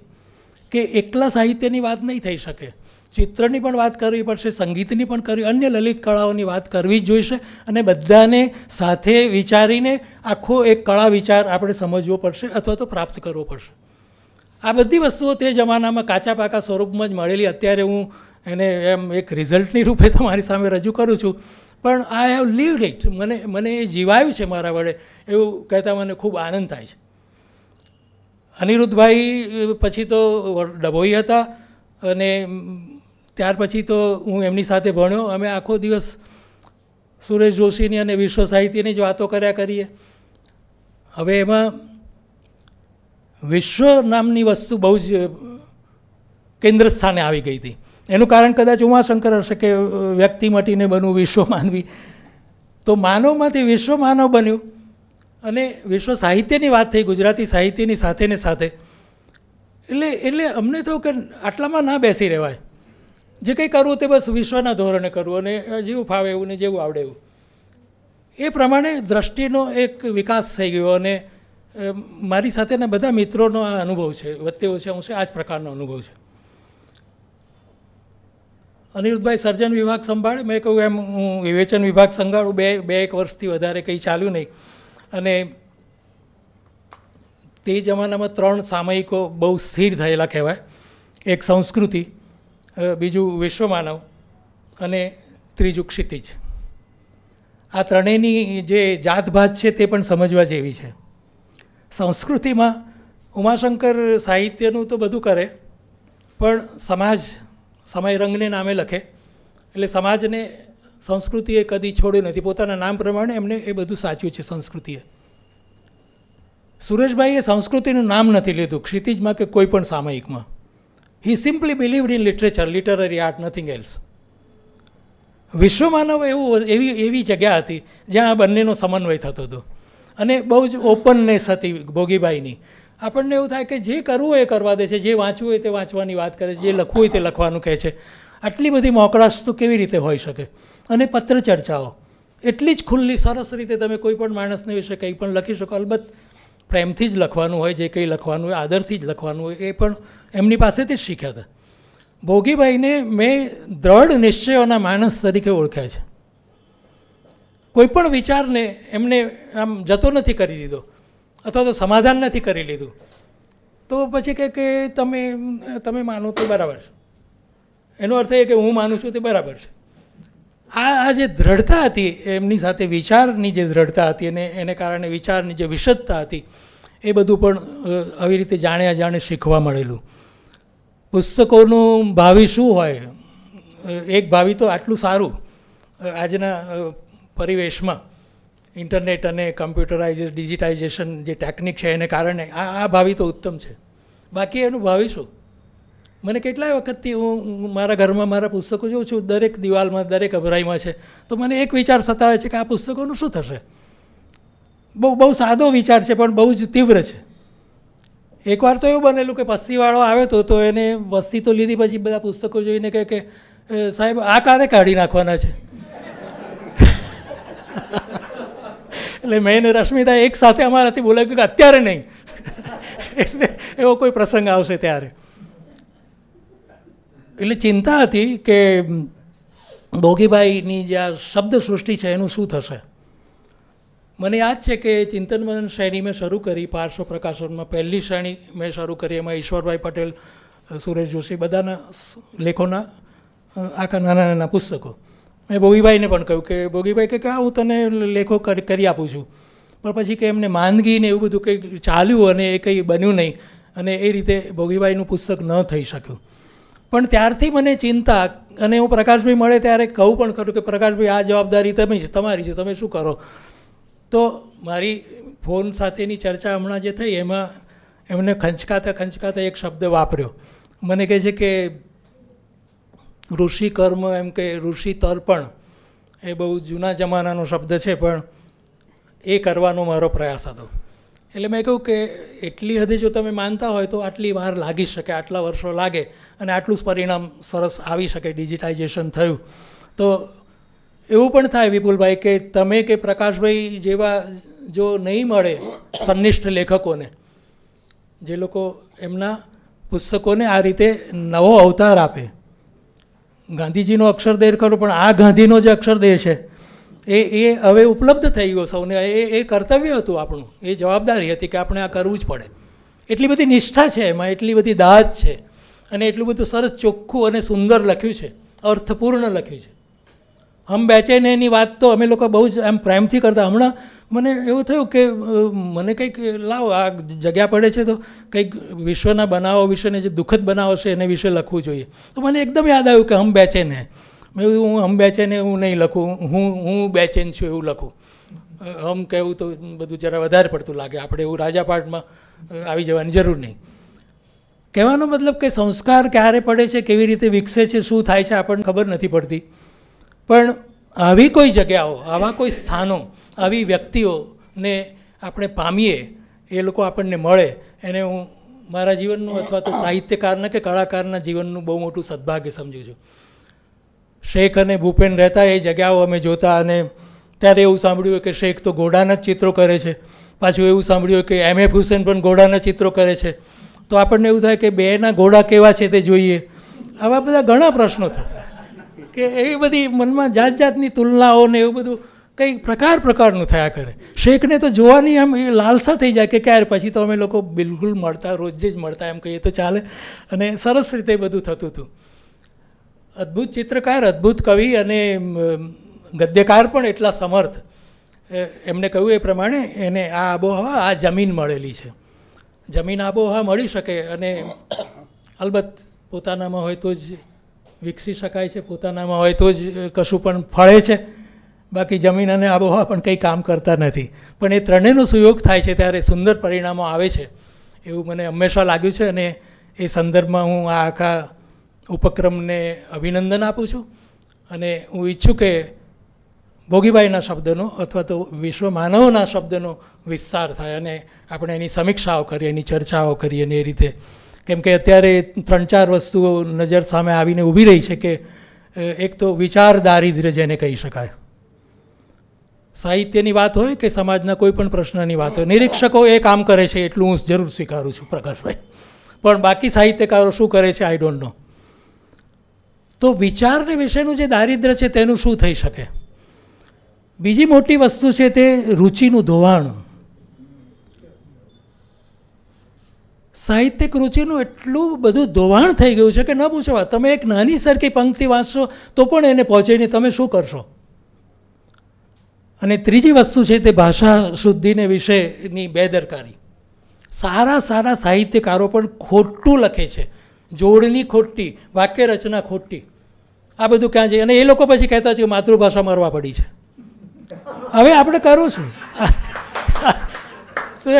કે એકલા સાહિત્યની વાત નહીં થઈ શકે ચિત્રની પણ વાત કરવી પડશે સંગીતની પણ કરવી અન્ય લલિત કળાઓની વાત કરવી જ જોઈશે અને બધાને સાથે વિચારીને આખો એક કળા વિચાર આપણે સમજવો પડશે અથવા તો પ્રાપ્ત કરવો પડશે આ બધી વસ્તુઓ તે જમાનામાં કાચા પાકા સ્વરૂપમાં જ મળેલી અત્યારે હું એને એમ એક રિઝલ્ટની રૂપે તમારી સામે રજૂ કરું છું પણ આઈ હેવ લીવડ ઇટ મને મને એ જીવાયું છે મારા વડે એવું કહેતા મને ખૂબ આનંદ થાય છે અનિરુદ્ધભાઈ પછી તો ડભોઈ હતા અને ત્યાર પછી તો હું એમની સાથે ભણ્યો અમે આખો દિવસ સુરેશ જોશીની અને વિશ્વ સાહિત્યની જ વાતો કર્યા કરીએ હવે એમાં વિશ્વ નામની વસ્તુ બહુ જ કેન્દ્ર સ્થાને આવી ગઈ હતી એનું કારણ કદાચ ઉમાશંકર હશે કે વ્યક્તિ મટીને બનવું વિશ્વ માનવી તો માનવમાંથી વિશ્વ માનવ બન્યું અને વિશ્વ સાહિત્યની વાત થઈ ગુજરાતી સાહિત્યની સાથે સાથે એટલે એટલે અમને થયું કે આટલામાં ના બેસી રહેવાય જે કંઈ કરવું તે બસ વિશ્વના ધોરણે કરવું અને જેવું ફાવે એવું ને જેવું આવડે એવું એ પ્રમાણે દ્રષ્ટિનો એક વિકાસ થઈ ગયો અને મારી સાથેના બધા મિત્રોનો આ અનુભવ છે વચ્ચે ઓછા ઓછે આ જ પ્રકારનો અનુભવ છે અનિરુદ્ધભાઈ સર્જન વિભાગ સંભાળે મેં કહ્યું એમ હું વિવેચન વિભાગ સંભાળું બે બે એક વર્ષથી વધારે કંઈ ચાલ્યું નહીં અને તે જમાનામાં ત્રણ સામયિકો બહુ સ્થિર થયેલા કહેવાય એક સંસ્કૃતિ બીજું વિશ્વમાનવ અને ત્રીજું ક્ષિતિજ આ ત્રણેયની જે જાતભાત છે તે પણ સમજવા જેવી છે સંસ્કૃતિમાં ઉમાશંકર સાહિત્યનું તો બધું કરે પણ સમાજ સમય રંગને નામે લખે એટલે સમાજને સંસ્કૃતિએ કદી છોડ્યું નથી પોતાના નામ પ્રમાણે એમને એ બધું સાચ્યું છે સંસ્કૃતિએ સુરેશભાઈએ સંસ્કૃતિનું નામ નથી લીધું ક્ષિતિજમાં કે કોઈ પણ સામયિકમાં he simply believed in literature literary art nothing else Vishwamanav એવું એવી એવી જગ્યા હતી જ્યાં આ બંનેનો સમન્વય થતો હતો અને બહુ જ ઓપનનેસ હતી ભોગીબાઈની આપણને એવું થાય કે જે કરવું હોય એ કરવા દે છે જે વાંચવું હોય તે વાંચવાની વાત કરે છે જે લખવું હોય તે લખવાનું કહે છે આટલી બધી મોકળાશ તો કેવી રીતે હોઈ શકે અને પત્ર ચર્ચાઓ એટલી જ ખુલ્લી સરસ રીતે તમે કોઈ પણ માણસને વિશે કંઈ પણ લખી શકો અલબત્ત પ્રેમથી જ લખવાનું હોય જે કંઈ લખવાનું હોય આદરથી જ લખવાનું હોય એ પણ એમની પાસેથી જ શીખ્યા હતા ભોગીભાઈને મેં દ્રઢ નિશ્ચયોના માણસ તરીકે ઓળખ્યા છે કોઈ પણ વિચારને એમને આમ જતો નથી કરી દીધો અથવા તો સમાધાન નથી કરી લીધું તો પછી કહે કે તમે તમે માનો તો બરાબર છે એનો અર્થ એ કે હું માનું છું તે બરાબર છે આ જે દ્રઢતા હતી એમની સાથે વિચારની જે દ્રઢતા હતી અને એને કારણે વિચારની જે વિશદતા હતી એ બધું પણ આવી રીતે જાણે અજાણે શીખવા મળેલું પુસ્તકોનું ભાવિ શું હોય એક ભાવિ તો આટલું સારું આજના પરિવેશમાં ઇન્ટરનેટ અને કમ્પ્યુટરાઇઝેશન ડિજિટાઇઝેશન જે ટેકનિક છે એને કારણે આ આ ભાવિ તો ઉત્તમ છે બાકી એનું ભાવિ શું મને કેટલાય વખતથી હું મારા ઘરમાં મારા પુસ્તકો જોઉં છું દરેક દિવાલમાં દરેક અભરાઈમાં છે તો મને એક વિચાર સતાવે છે કે આ પુસ્તકોનું શું થશે બહુ બહુ સાદો વિચાર છે પણ બહુ જ તીવ્ર છે એકવાર તો એવું બનેલું કે પસ્તીવાળો આવ્યો હતો તો એને વસ્તી તો લીધી પછી બધા પુસ્તકો જોઈને કહે કે સાહેબ આ કારે કાઢી નાખવાના છે એટલે મેં અને રશ્મિતા એક સાથે અમારાથી બોલાવ્યું કે અત્યારે નહીં એટલે એવો કોઈ પ્રસંગ આવશે ત્યારે એટલે ચિંતા હતી કે ભોગીભાઈની જે આ શબ્દ સૃષ્ટિ છે એનું શું થશે મને યાદ છે કે ચિંતનવન શ્રેણી મેં શરૂ કરી પાર્શ્વ પ્રકાશનમાં પહેલી શ્રેણી મેં શરૂ કરી એમાં ઈશ્વરભાઈ પટેલ સુરેશ જોશી બધાના લેખોના આખા નાના નાના પુસ્તકો મેં બોગીભાઈને પણ કહ્યું કે બોગીભાઈ કે હા હું તને લેખો કરી આપું છું પણ પછી કે એમને માંદગી ને એવું બધું કંઈક ચાલ્યું અને એ કંઈ બન્યું નહીં અને એ રીતે બોગીભાઈનું પુસ્તક ન થઈ શક્યું પણ ત્યારથી મને ચિંતા અને હું પ્રકાશભાઈ મળે ત્યારે કહું પણ કરું કે પ્રકાશભાઈ આ જવાબદારી તમે છે તમારી છે તમે શું કરો તો મારી ફોન સાથેની ચર્ચા હમણાં જે થઈ એમાં એમને ખંચકાતા ખંચકાતા એક શબ્દ વાપર્યો મને કહે છે કે ઋષિ કર્મ એમ કે ઋષિ તર્પણ એ બહુ જૂના જમાનાનો શબ્દ છે પણ એ કરવાનો મારો પ્રયાસ હતો એટલે મેં કહ્યું કે એટલી હદે જો તમે માનતા હોય તો આટલી વાર લાગી શકે આટલા વર્ષો લાગે અને આટલું જ પરિણામ સરસ આવી શકે ડિજિટાઇઝેશન થયું તો એવું પણ થાય વિપુલભાઈ કે તમે કે પ્રકાશભાઈ જેવા જો નહીં મળે સંનિષ્ઠ લેખકોને જે લોકો એમના પુસ્તકોને આ રીતે નવો અવતાર આપે ગાંધીજીનો અક્ષરદેહ ખરો પણ આ ગાંધીનો જે અક્ષરદેહ છે એ એ હવે ઉપલબ્ધ થઈ ગયો સૌને એ એ કર્તવ્ય હતું આપણું એ જવાબદારી હતી કે આપણે આ કરવું જ પડે એટલી બધી નિષ્ઠા છે એમાં એટલી બધી દાજ છે અને એટલું બધું સરસ ચોખ્ખું અને સુંદર લખ્યું છે અર્થપૂર્ણ લખ્યું છે આમ બેચેને એની વાત તો અમે લોકો બહુ જ આમ પ્રેમથી કરતા હમણાં મને એવું થયું કે મને કંઈક લાવો આ જગ્યા પડે છે તો કંઈક વિશ્વના બનાવો વિશેને જે દુઃખદ બનાવો છે એને વિશે લખવું જોઈએ તો મને એકદમ યાદ આવ્યું કે હમ બેચેને મેં હું હમ બેચેને હું નહીં લખું હું હું બેચેન છું એવું લખું હમ કહેવું તો બધું જરા વધારે પડતું લાગે આપણે એવું રાજાપાટમાં આવી જવાની જરૂર નહીં કહેવાનો મતલબ કે સંસ્કાર ક્યારે પડે છે કેવી રીતે વિકસે છે શું થાય છે આપણને ખબર નથી પડતી પણ આવી કોઈ જગ્યાઓ આવા કોઈ સ્થાનો આવી વ્યક્તિઓને આપણે પામીએ એ લોકો આપણને મળે એને હું મારા જીવનનું અથવા તો સાહિત્યકારના કે કળાકારના જીવનનું બહુ મોટું સદભાગ્ય સમજું છું શેખ અને ભૂપેન રહેતા એ જગ્યાઓ અમે જોતા અને ત્યારે એવું સાંભળ્યું કે શેખ તો ઘોડાના જ ચિત્રો કરે છે પાછું એવું સાંભળ્યું કે એમ એફ હુસેન પણ ઘોડાના ચિત્રો કરે છે તો આપણને એવું થાય કે બેના ઘોડા કેવા છે તે જોઈએ આવા બધા ઘણા પ્રશ્નો થતા કે એવી બધી મનમાં જાત જાતની તુલનાઓ ને એવું બધું કંઈક પ્રકાર પ્રકારનું થયા કરે શેખને તો જોવાની આમ એ લાલસા થઈ જાય કે ક્યારે પછી તો અમે લોકો બિલકુલ મળતા રોજે જ મળતા એમ કહીએ તો ચાલે અને સરસ રીતે બધું થતું હતું અદ્ભુત ચિત્રકાર અદ્ભુત કવિ અને ગદ્યકાર પણ એટલા સમર્થ એમને કહ્યું એ પ્રમાણે એને આ આબોહવા આ જમીન મળેલી છે જમીન આબોહવા મળી શકે અને અલબત્ત પોતાનામાં હોય તો જ વિકસી શકાય છે પોતાનામાં હોય તો જ કશું પણ ફળે છે બાકી જમીન અને આબોહવા પણ કંઈ કામ કરતા નથી પણ એ ત્રણેયનો સુયોગ થાય છે ત્યારે સુંદર પરિણામો આવે છે એવું મને હંમેશા લાગ્યું છે અને એ સંદર્ભમાં હું આ આખા ઉપક્રમને અભિનંદન આપું છું અને હું ઈચ્છું કે ભોગીબાઈના શબ્દનો અથવા તો વિશ્વ માનવના શબ્દનો વિસ્તાર થાય અને આપણે એની સમીક્ષાઓ કરીએ એની ચર્ચાઓ કરીએ અને એ રીતે કેમ કે અત્યારે ત્રણ ચાર વસ્તુઓ નજર સામે આવીને ઊભી રહી છે કે એક તો વિચાર દારિદ્ર્ય જેને કહી શકાય સાહિત્યની વાત હોય કે સમાજના કોઈ પણ પ્રશ્નની વાત હોય નિરીક્ષકો એ કામ કરે છે એટલું હું જરૂર સ્વીકારું છું પ્રકાશભાઈ પણ બાકી સાહિત્યકારો શું કરે છે આઈ ડોન્ટ નો તો વિચારને વિશેનું જે દારિદ્ર્ય છે તેનું શું થઈ શકે બીજી મોટી વસ્તુ છે તે રુચિનું ધોવાણ સાહિત્યિક રૂચિનું એટલું બધું ધોવાણ થઈ ગયું છે કે ન પૂછવા તમે એક નાની સરખી પંક્તિ વાંચશો તો પણ એને પહોંચે નહીં તમે શું કરશો અને ત્રીજી વસ્તુ છે તે ભાષા શુદ્ધિને વિશેની બેદરકારી સારા સારા સાહિત્યકારો પણ ખોટું લખે છે જોડણી ખોટી વાક્ય રચના ખોટી આ બધું ક્યાં છે અને એ લોકો પછી કહેતા છે કે માતૃભાષા મરવા પડી છે હવે આપણે કરું છું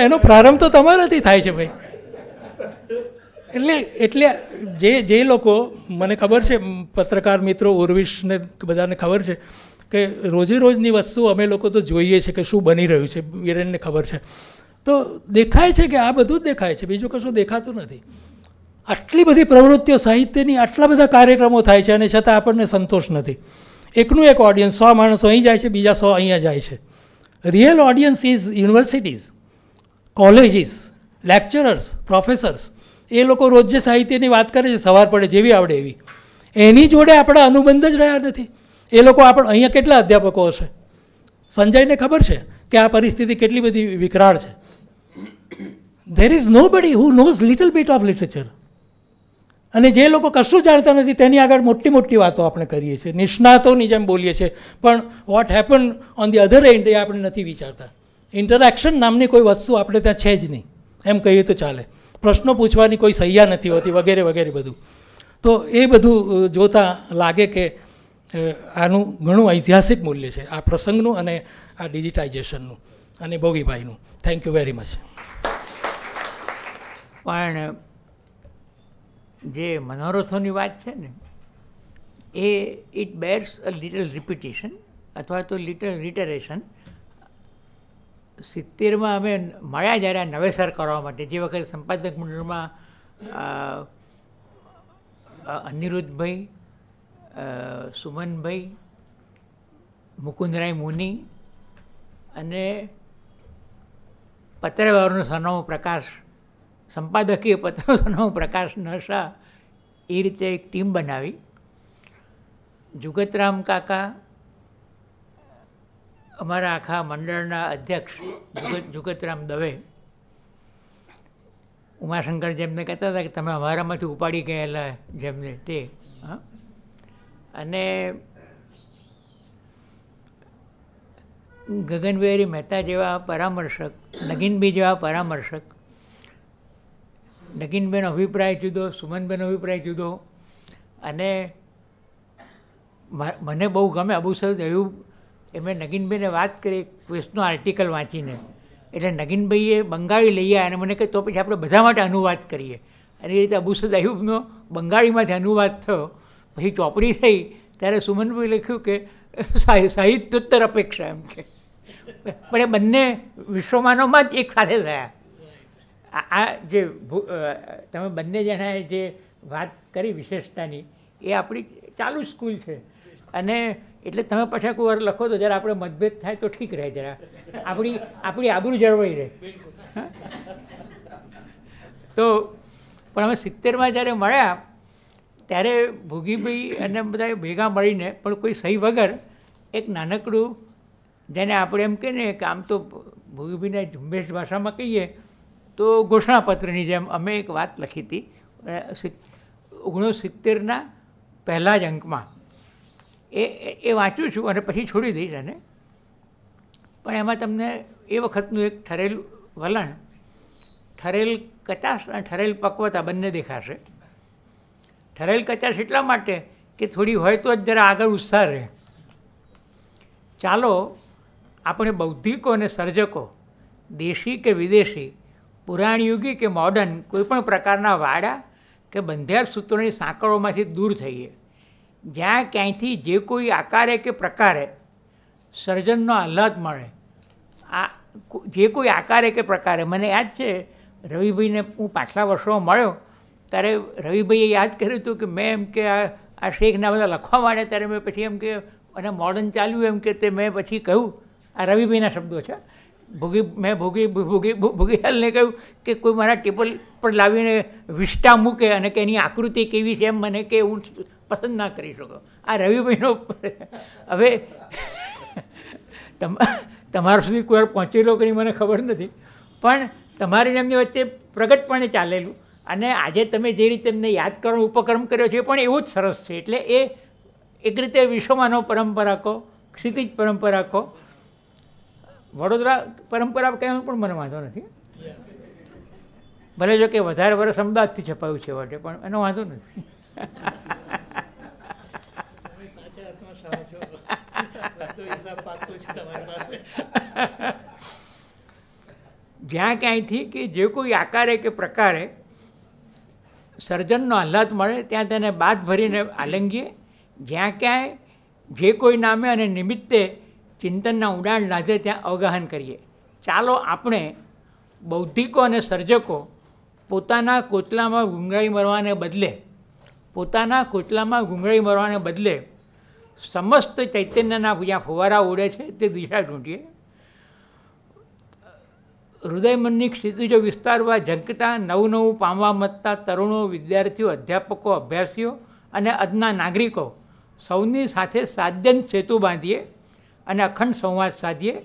એનો પ્રારંભ તો તમારાથી થાય છે ભાઈ એટલે એટલે જે જે લોકો મને ખબર છે પત્રકાર મિત્રો ઉર્વિશને બધાને ખબર છે કે રોજેરોજની વસ્તુ અમે લોકો તો જોઈએ છે કે શું બની રહ્યું છે વિરેનને ખબર છે તો દેખાય છે કે આ બધું જ દેખાય છે બીજું કશું દેખાતું નથી આટલી બધી પ્રવૃત્તિઓ સાહિત્યની આટલા બધા કાર્યક્રમો થાય છે અને છતાં આપણને સંતોષ નથી એકનું એક ઓડિયન્સ સો માણસો અહીં જાય છે બીજા સો અહીંયા જાય છે real audience is universities colleges lecturers professors એ લોકો રોજ જે સાહિત્યની વાત કરે છે સવાર પડે જેવી આવડે એવી એની જોડે આપણા અનુબંધ જ રહ્યા નથી એ લોકો આપણે અહીંયા કેટલા અધ્યાપકો હશે સંજયને ખબર છે કે આ પરિસ્થિતિ કેટલી બધી વિકરાળ છે there is nobody who knows little bit of literature અને જે લોકો કશું જાણતા નથી તેની આગળ મોટી મોટી વાતો આપણે કરીએ છીએ નિષ્ણાતોની જેમ બોલીએ છીએ પણ what happen on the other end એ આપણે નથી વિચારતા ઇન્ટરેક્શન નામની કોઈ વસ્તુ આપણે ત્યાં છે જ નહીં એમ કહીએ તો ચાલે પ્રશ્નો પૂછવાની કોઈ સહ્યા નથી હોતી વગેરે વગેરે બધું તો એ બધું જોતાં લાગે કે આનું ઘણું ઐતિહાસિક મૂલ્ય છે આ પ્રસંગનું અને આ ડિજિટાઇઝેશનનું અને ભોગીભાઈનું થેન્ક યુ વેરી મચ પણ જે મનોરથોની વાત છે ને એ it bears a little repetition અથવા તો લિટલ રિટરેશન સિત્તેરમાં અમે મળ્યા જ્યારે નવેસર કરવા માટે જે વખતે સંપાદક મંડળમાં અનિરુદ્ધભાઈ સુમનભાઈ મુકુંદરાય મુનિ અને પત્રવ્યવહારનું સરનામું પ્રકાશ સંપાદકીય પત્રનું સરનામું પ્રકાશ નશા એ રીતે એક ટીમ બનાવી જુગતરામ કાકા અમારા આખા મંડળના અધ્યક્ષ જુગતરામ દવે ઉમાશંકર જેમને કહેતા હતા કે તમે અમારામાંથી ઉપાડી ગયેલા જેમને તે અને ગગનબેરી મહેતા જેવા પરામર્શક નગીનબી જેવા પરામર્શક નગીનબેન અભિપ્રાય જુદો સુમનબેન અભિપ્રાય જુદો અને મને બહુ ગમે અબુ સરદ એવું એ મેં નગીનભાઈને વાત કરી ક્વેસ્ટનો આર્ટિકલ વાંચીને એટલે નગીનભાઈએ બંગાળી લઈ આવ્યા અને મને કહે તો પછી આપણે બધા માટે અનુવાદ કરીએ અને એ રીતે અબુસદ અયુબનો બંગાળીમાંથી અનુવાદ થયો પછી ચોપડી થઈ ત્યારે સુમનભાઈ લખ્યું કે સાહિત્યોત્તર અપેક્ષા એમ કે પણ એ બંને વિશ્વમાનોમાં જ એક સાથે થયા આ જે તમે બંને જણાએ જે વાત કરી વિશેષતાની એ આપણી ચાલુ સ્કૂલ છે અને એટલે તમે પાછા કોઈ વાર લખો તો જરા આપણે મતભેદ થાય તો ઠીક રહે જરા આપણી આપણી આબરૂ જળવાઈ રહે તો પણ અમે સિત્તેરમાં જ્યારે મળ્યા ત્યારે ભોગીભાઈ અને બધા ભેગા મળીને પણ કોઈ સહી વગર એક નાનકડું જેને આપણે એમ કહીએ ને કે આમ તો ભોગીભાઈને ઝુંબેશ ભાષામાં કહીએ તો ઘોષણાપત્રની જેમ અમે એક વાત લખી હતી ઓગણીસો સિત્તેરના પહેલા જ અંકમાં એ એ વાંચું છું અને પછી છોડી દઈશ એને પણ એમાં તમને એ વખતનું એક ઠરેલ વલણ ઠરેલ કચાશ અને ઠરેલ પક્વતા બંને દેખાશે ઠરેલ કચાશ એટલા માટે કે થોડી હોય તો જ જરા આગળ ઉત્સાહ રહે ચાલો આપણે બૌદ્ધિકો અને સર્જકો દેશી કે વિદેશી પુરાણયુગી કે મોડર્ન કોઈપણ પ્રકારના વાડા કે બંધેર સૂત્રોની સાંકળોમાંથી દૂર થઈએ જ્યાં ક્યાંયથી જે કોઈ આકારે કે પ્રકારે સર્જનનો આહલાદ મળે આ જે કોઈ આકારે કે પ્રકારે મને યાદ છે રવિભાઈને હું પાછલા વર્ષોમાં મળ્યો ત્યારે રવિભાઈએ યાદ કર્યું હતું કે મેં એમ કે આ શેખના બધા લખવા માંડ્યા ત્યારે મેં પછી એમ કે અને મોડર્ન ચાલ્યું એમ કે તે મેં પછી કહ્યું આ રવિભાઈના શબ્દો છે ભોગી મેં ભોગી ભોગી ભોગીલાલને કહ્યું કે કોઈ મારા ટેબલ પર લાવીને વિષ્ટા મૂકે અને કે એની આકૃતિ કેવી છે એમ મને કે હું પસંદ ના કરી શકો આ રવિભાઈનો હવે તમારા સુધી કોઈ વાર પહોંચેલો કે મને ખબર નથી પણ તમારી એમની વચ્ચે પ્રગટપણે ચાલેલું અને આજે તમે જે રીતે એમને યાદ કરવાનો ઉપક્રમ કર્યો છે પણ એવું જ સરસ છે એટલે એ એક રીતે વિશ્વમાંનો પરંપરા કહો ક્ષિતિજ પરંપરા કહો વડોદરા પરંપરા કહેવાનું પણ મને વાંધો નથી ભલે જો કે વધારે વર્ષ અમદાવાદથી છપાયું છે વડે પણ એનો વાંધો નથી જ્યાં ક્યાંયથી કે જે કોઈ આકારે કે પ્રકારે સર્જનનો આહલાદ મળે ત્યાં તેને બાદ ભરીને આલંગીએ જ્યાં ક્યાંય જે કોઈ નામે અને નિમિત્તે ચિંતનના ઉડાણ લાધે ત્યાં અવગાહન કરીએ ચાલો આપણે બૌદ્ધિકો અને સર્જકો પોતાના કોચલામાં ગુંગળાઈ મરવાને બદલે પોતાના કોચલામાં ગુંગળાઈ મરવાને બદલે સમસ્ત ચૈતન્યના જ્યાં ફુવારા ઉડે છે તે દિશા ઢૂંઢીએ હૃદયમનની ક્ષિતિજો વિસ્તારમાં ઝંકતા નવું નવું પામવા મતતા તરુણો વિદ્યાર્થીઓ અધ્યાપકો અભ્યાસીઓ અને અદના નાગરિકો સૌની સાથે સાધ્યન સેતુ બાંધીએ અને અખંડ સંવાદ સાધીએ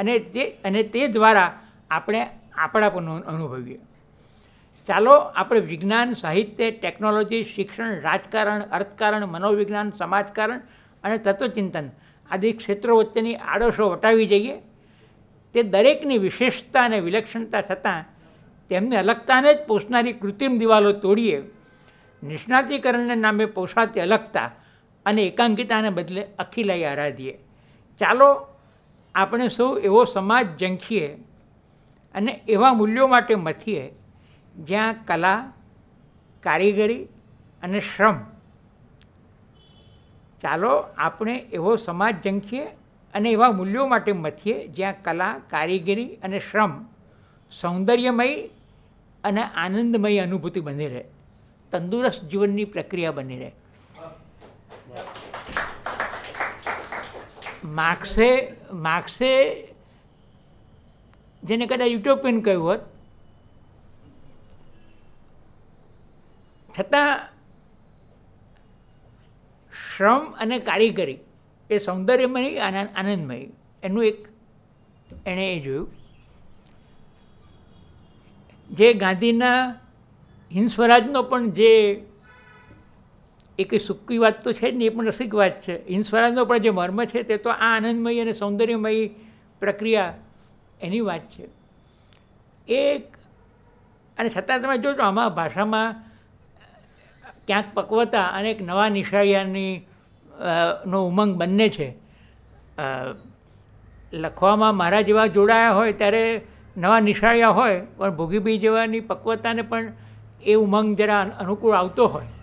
અને તે અને તે દ્વારા આપણે આપણા પણ અનુભવીએ ચાલો આપણે વિજ્ઞાન સાહિત્ય ટેકનોલોજી શિક્ષણ રાજકારણ અર્થકારણ મનોવિજ્ઞાન સમાજકારણ અને તત્વચિંતન આદિ ક્ષેત્રો વચ્ચેની આડોશો વટાવી જઈએ તે દરેકની વિશેષતા અને વિલક્ષણતા થતાં તેમની અલગતાને જ પોષનારી કૃત્રિમ દિવાલો તોડીએ નિષ્ણાતીકરણના નામે પોષાતી અલગતા અને એકાંકિતાને બદલે અખિલાઈ આરાધીએ ચાલો આપણે સૌ એવો સમાજ ઝંખીએ અને એવા મૂલ્યો માટે મથીએ જ્યાં કલા કારીગરી અને શ્રમ ચાલો આપણે એવો સમાજ ઝંખીએ અને એવા મૂલ્યો માટે મથીએ જ્યાં કલા કારીગરી અને શ્રમ સૌંદર્યમય અને આનંદમય અનુભૂતિ બની રહે તંદુરસ્ત જીવનની પ્રક્રિયા બની રહે માર્ક્સે માર્ક્સે જેને કદાચ યુટોપિયન કહ્યું હોત છતાં શ્રમ અને કારીગરી એ સૌંદર્યમય આનંદ આનંદમય એનું એક એણે એ જોયું જે ગાંધીના હિંસ્વરાજનો પણ જે એ કંઈ સૂકી વાત તો છે જ નહીં એ પણ રસિક વાત છે હિંસવરાજનો પણ જે મર્મ છે તે તો આ આનંદમય અને સૌંદર્યમય પ્રક્રિયા એની વાત છે એક અને છતાં તમે જોજો આમાં ભાષામાં ક્યાંક પક્વતા અને એક નવા નિશાયાની નો ઉમંગ બંને છે લખવામાં મારા જેવા જોડાયા હોય ત્યારે નવા નિશાળિયા હોય પણ ભોગી બી જેવાની પક્વતાને પણ એ ઉમંગ જરા અનુકૂળ આવતો હોય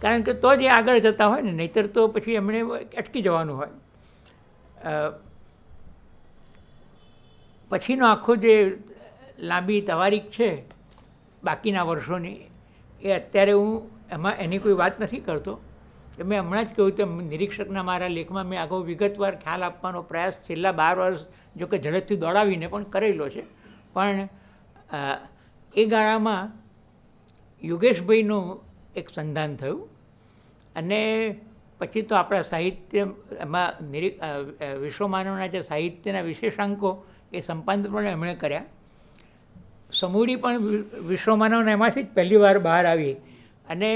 કારણ કે તો જ એ આગળ જતા હોય ને નહીતર તો પછી એમણે અટકી જવાનું હોય પછીનો આખો જે લાંબી તવારીખ છે બાકીના વર્ષોની એ અત્યારે હું એમાં એની કોઈ વાત નથી કરતો મેં હમણાં જ કહ્યું કે નિરીક્ષકના મારા લેખમાં મેં અગાઉ વિગતવાર ખ્યાલ આપવાનો પ્રયાસ છેલ્લા બાર વર્ષ જો કે ઝડપથી દોડાવીને પણ કરેલો છે પણ એ ગાળામાં યોગેશભાઈનું એક સંધાન થયું અને પછી તો આપણા સાહિત્ય એમાં નિરી વિશ્વમાનવના જે સાહિત્યના વિશેષાંકો એ સંપાદન પણ એમણે કર્યા સમૂરી પણ વિશ્વમાનવને એમાંથી જ પહેલી વાર બહાર આવી અને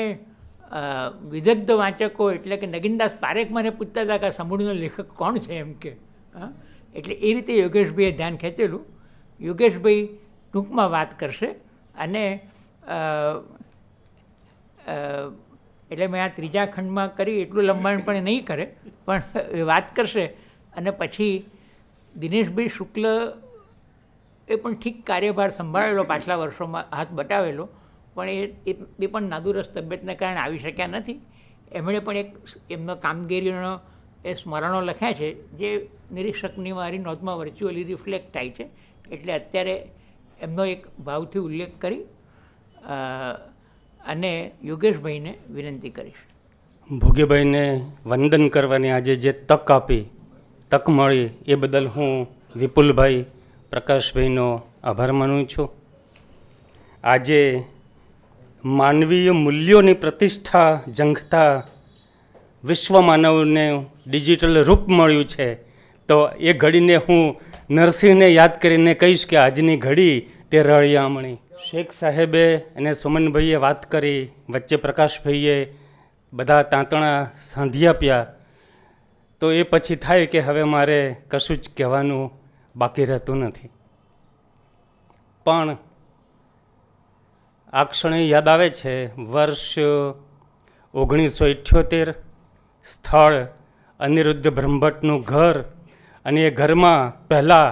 વિદગ્ધ વાંચકો એટલે કે નગીનદાસ પારેખ મને પૂછતા હતા કે સમૂળનો લેખક કોણ છે એમ કે હા એટલે એ રીતે યોગેશભાઈએ ધ્યાન ખેંચેલું યોગેશભાઈ ટૂંકમાં વાત કરશે અને એટલે મેં આ ત્રીજા ખંડમાં કરી એટલું લંબાણ પણ નહીં કરે પણ વાત કરશે અને પછી દિનેશભાઈ શુક્લ એ પણ ઠીક કાર્યભાર સંભાળેલો પાછલા વર્ષોમાં હાથ બટાવેલો પણ એ એ પણ નાદુરસ્ત તબિયતને કારણે આવી શક્યા નથી એમણે પણ એક એમનો કામગીરીનો એ સ્મરણો લખ્યા છે જે નિરીક્ષકની મારી નોંધમાં વર્ચ્યુઅલી રિફ્લેક્ટ થાય છે એટલે અત્યારે એમનો એક ભાવથી ઉલ્લેખ કરી અને યોગેશભાઈને વિનંતી કરીશ ભોગીભાઈને વંદન કરવાની આજે જે તક આપી તક મળી એ બદલ હું વિપુલભાઈ પ્રકાશભાઈનો આભાર માનું છું આજે માનવીય મૂલ્યોની પ્રતિષ્ઠા ઝંખતા વિશ્વ માનવને ડિજિટલ રૂપ મળ્યું છે તો એ ઘડીને હું નરસિંહને યાદ કરીને કહીશ કે આજની ઘડી તે રળિયામણી શેખ સાહેબે અને સુમનભાઈએ વાત કરી વચ્ચે પ્રકાશભાઈએ બધા તાંતણા સાંધી આપ્યા તો એ પછી થાય કે હવે મારે કશું જ કહેવાનું બાકી રહેતું નથી પણ આ ક્ષણે યાદ આવે છે વર્ષ ઓગણીસો ઇઠ્યોતેર સ્થળ અનિરુદ્ધ બ્રહ્મભટ્ટનું ઘર અને એ ઘરમાં પહેલાં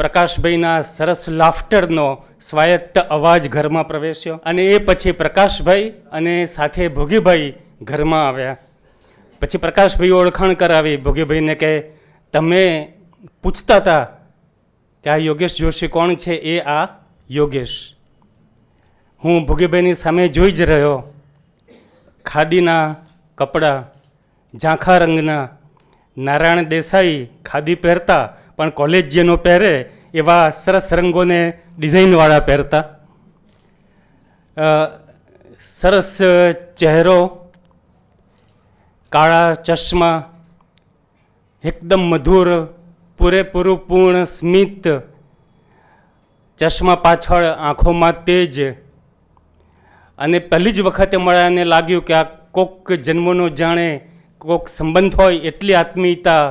પ્રકાશભાઈના સરસ લાફ્ટરનો સ્વાયત્ત અવાજ ઘરમાં પ્રવેશ્યો અને એ પછી પ્રકાશભાઈ અને સાથે ભોગીભાઈ ઘરમાં આવ્યા પછી પ્રકાશભાઈ ઓળખાણ કરાવી ભોગીભાઈને કે તમે પૂછતા હતા કે આ યોગેશ જોશી કોણ છે એ આ યોગેશ હું ભોગીભાઈની સામે જોઈ જ રહ્યો ખાદીના કપડાં ઝાંખા રંગના નારાયણ દેસાઈ ખાદી પહેરતા પણ કોલેજિયનો પહેરે એવા સરસ રંગોને ડિઝાઇનવાળા પહેરતા સરસ ચહેરો કાળા ચશ્મા એકદમ મધુર પૂરેપૂરું પૂર્ણ સ્મિત ચશ્મા પાછળ આંખોમાં તેજ અને પહેલી જ વખતે મળ્યાને લાગ્યું કે આ કોક જન્મનો જાણે કોક સંબંધ હોય એટલી આત્મીયતા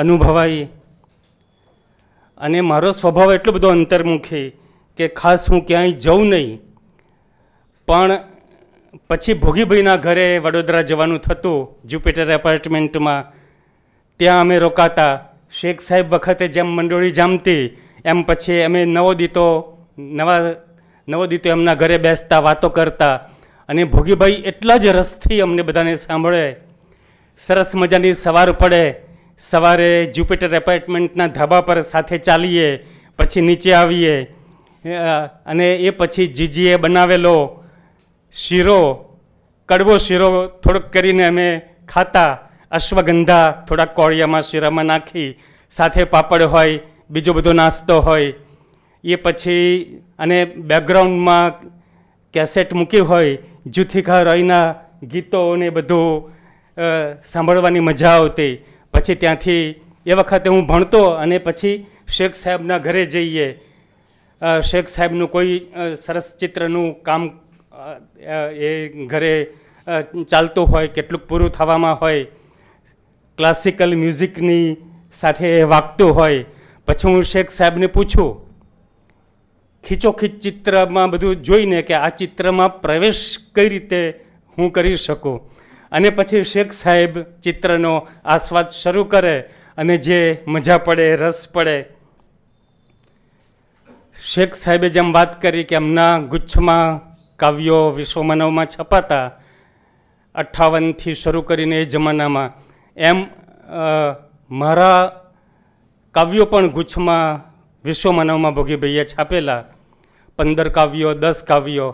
અનુભવાઈ અને મારો સ્વભાવ એટલો બધો અંતર્મુખી કે ખાસ હું ક્યાંય જઉં નહીં પણ પછી ભોગીભાઈના ઘરે વડોદરા જવાનું થતું જુપિટર એપાર્ટમેન્ટમાં ત્યાં અમે રોકાતા શેખ સાહેબ વખતે જેમ મંડોળી જામતી એમ પછી અમે નવો દીતો નવા નવો દીતો એમના ઘરે બેસતા વાતો કરતા અને ભોગીભાઈ એટલા જ રસથી અમને બધાને સાંભળે સરસ મજાની સવાર પડે સવારે જ્યુપિટર એપાર્ટમેન્ટના ધાબા પર સાથે ચાલીએ પછી નીચે આવીએ અને એ પછી જીજીએ બનાવેલો શીરો કડવો શીરો થોડોક કરીને અમે ખાતા અશ્વગંધા થોડા કોળિયામાં શીરામાં નાખી સાથે પાપડ હોય બીજો બધો નાસ્તો હોય એ પછી અને બેકગ્રાઉન્ડમાં કેસેટ મૂકી હોય જુથિકા રોયના ગીતો ને બધું સાંભળવાની મજા આવતી પછી ત્યાંથી એ વખતે હું ભણતો અને પછી શેખ સાહેબના ઘરે જઈએ શેખ સાહેબનું કોઈ સરસ ચિત્રનું કામ એ ઘરે ચાલતું હોય કેટલુંક પૂરું થવામાં હોય ક્લાસિકલ મ્યુઝિકની સાથે એ વાગતું હોય પછી હું શેખ સાહેબને પૂછું ખીચોખીચ ચિત્રમાં બધું જોઈને કે આ ચિત્રમાં પ્રવેશ કઈ રીતે હું કરી શકું અને પછી શેખ સાહેબ ચિત્રનો આસ્વાદ શરૂ કરે અને જે મજા પડે રસ પડે શેખ સાહેબે જેમ વાત કરી કે એમના ગુચ્છમાં કાવ્યો વિશ્વમાનવમાં છપાતા અઠ્ઠાવનથી શરૂ કરીને એ જમાનામાં એમ મારા કાવ્યો પણ ગુચ્છમાં વિશ્વમાનવમાં ભોગી ભોગીભાઈએ છાપેલા પંદર કાવ્યો દસ કાવ્યો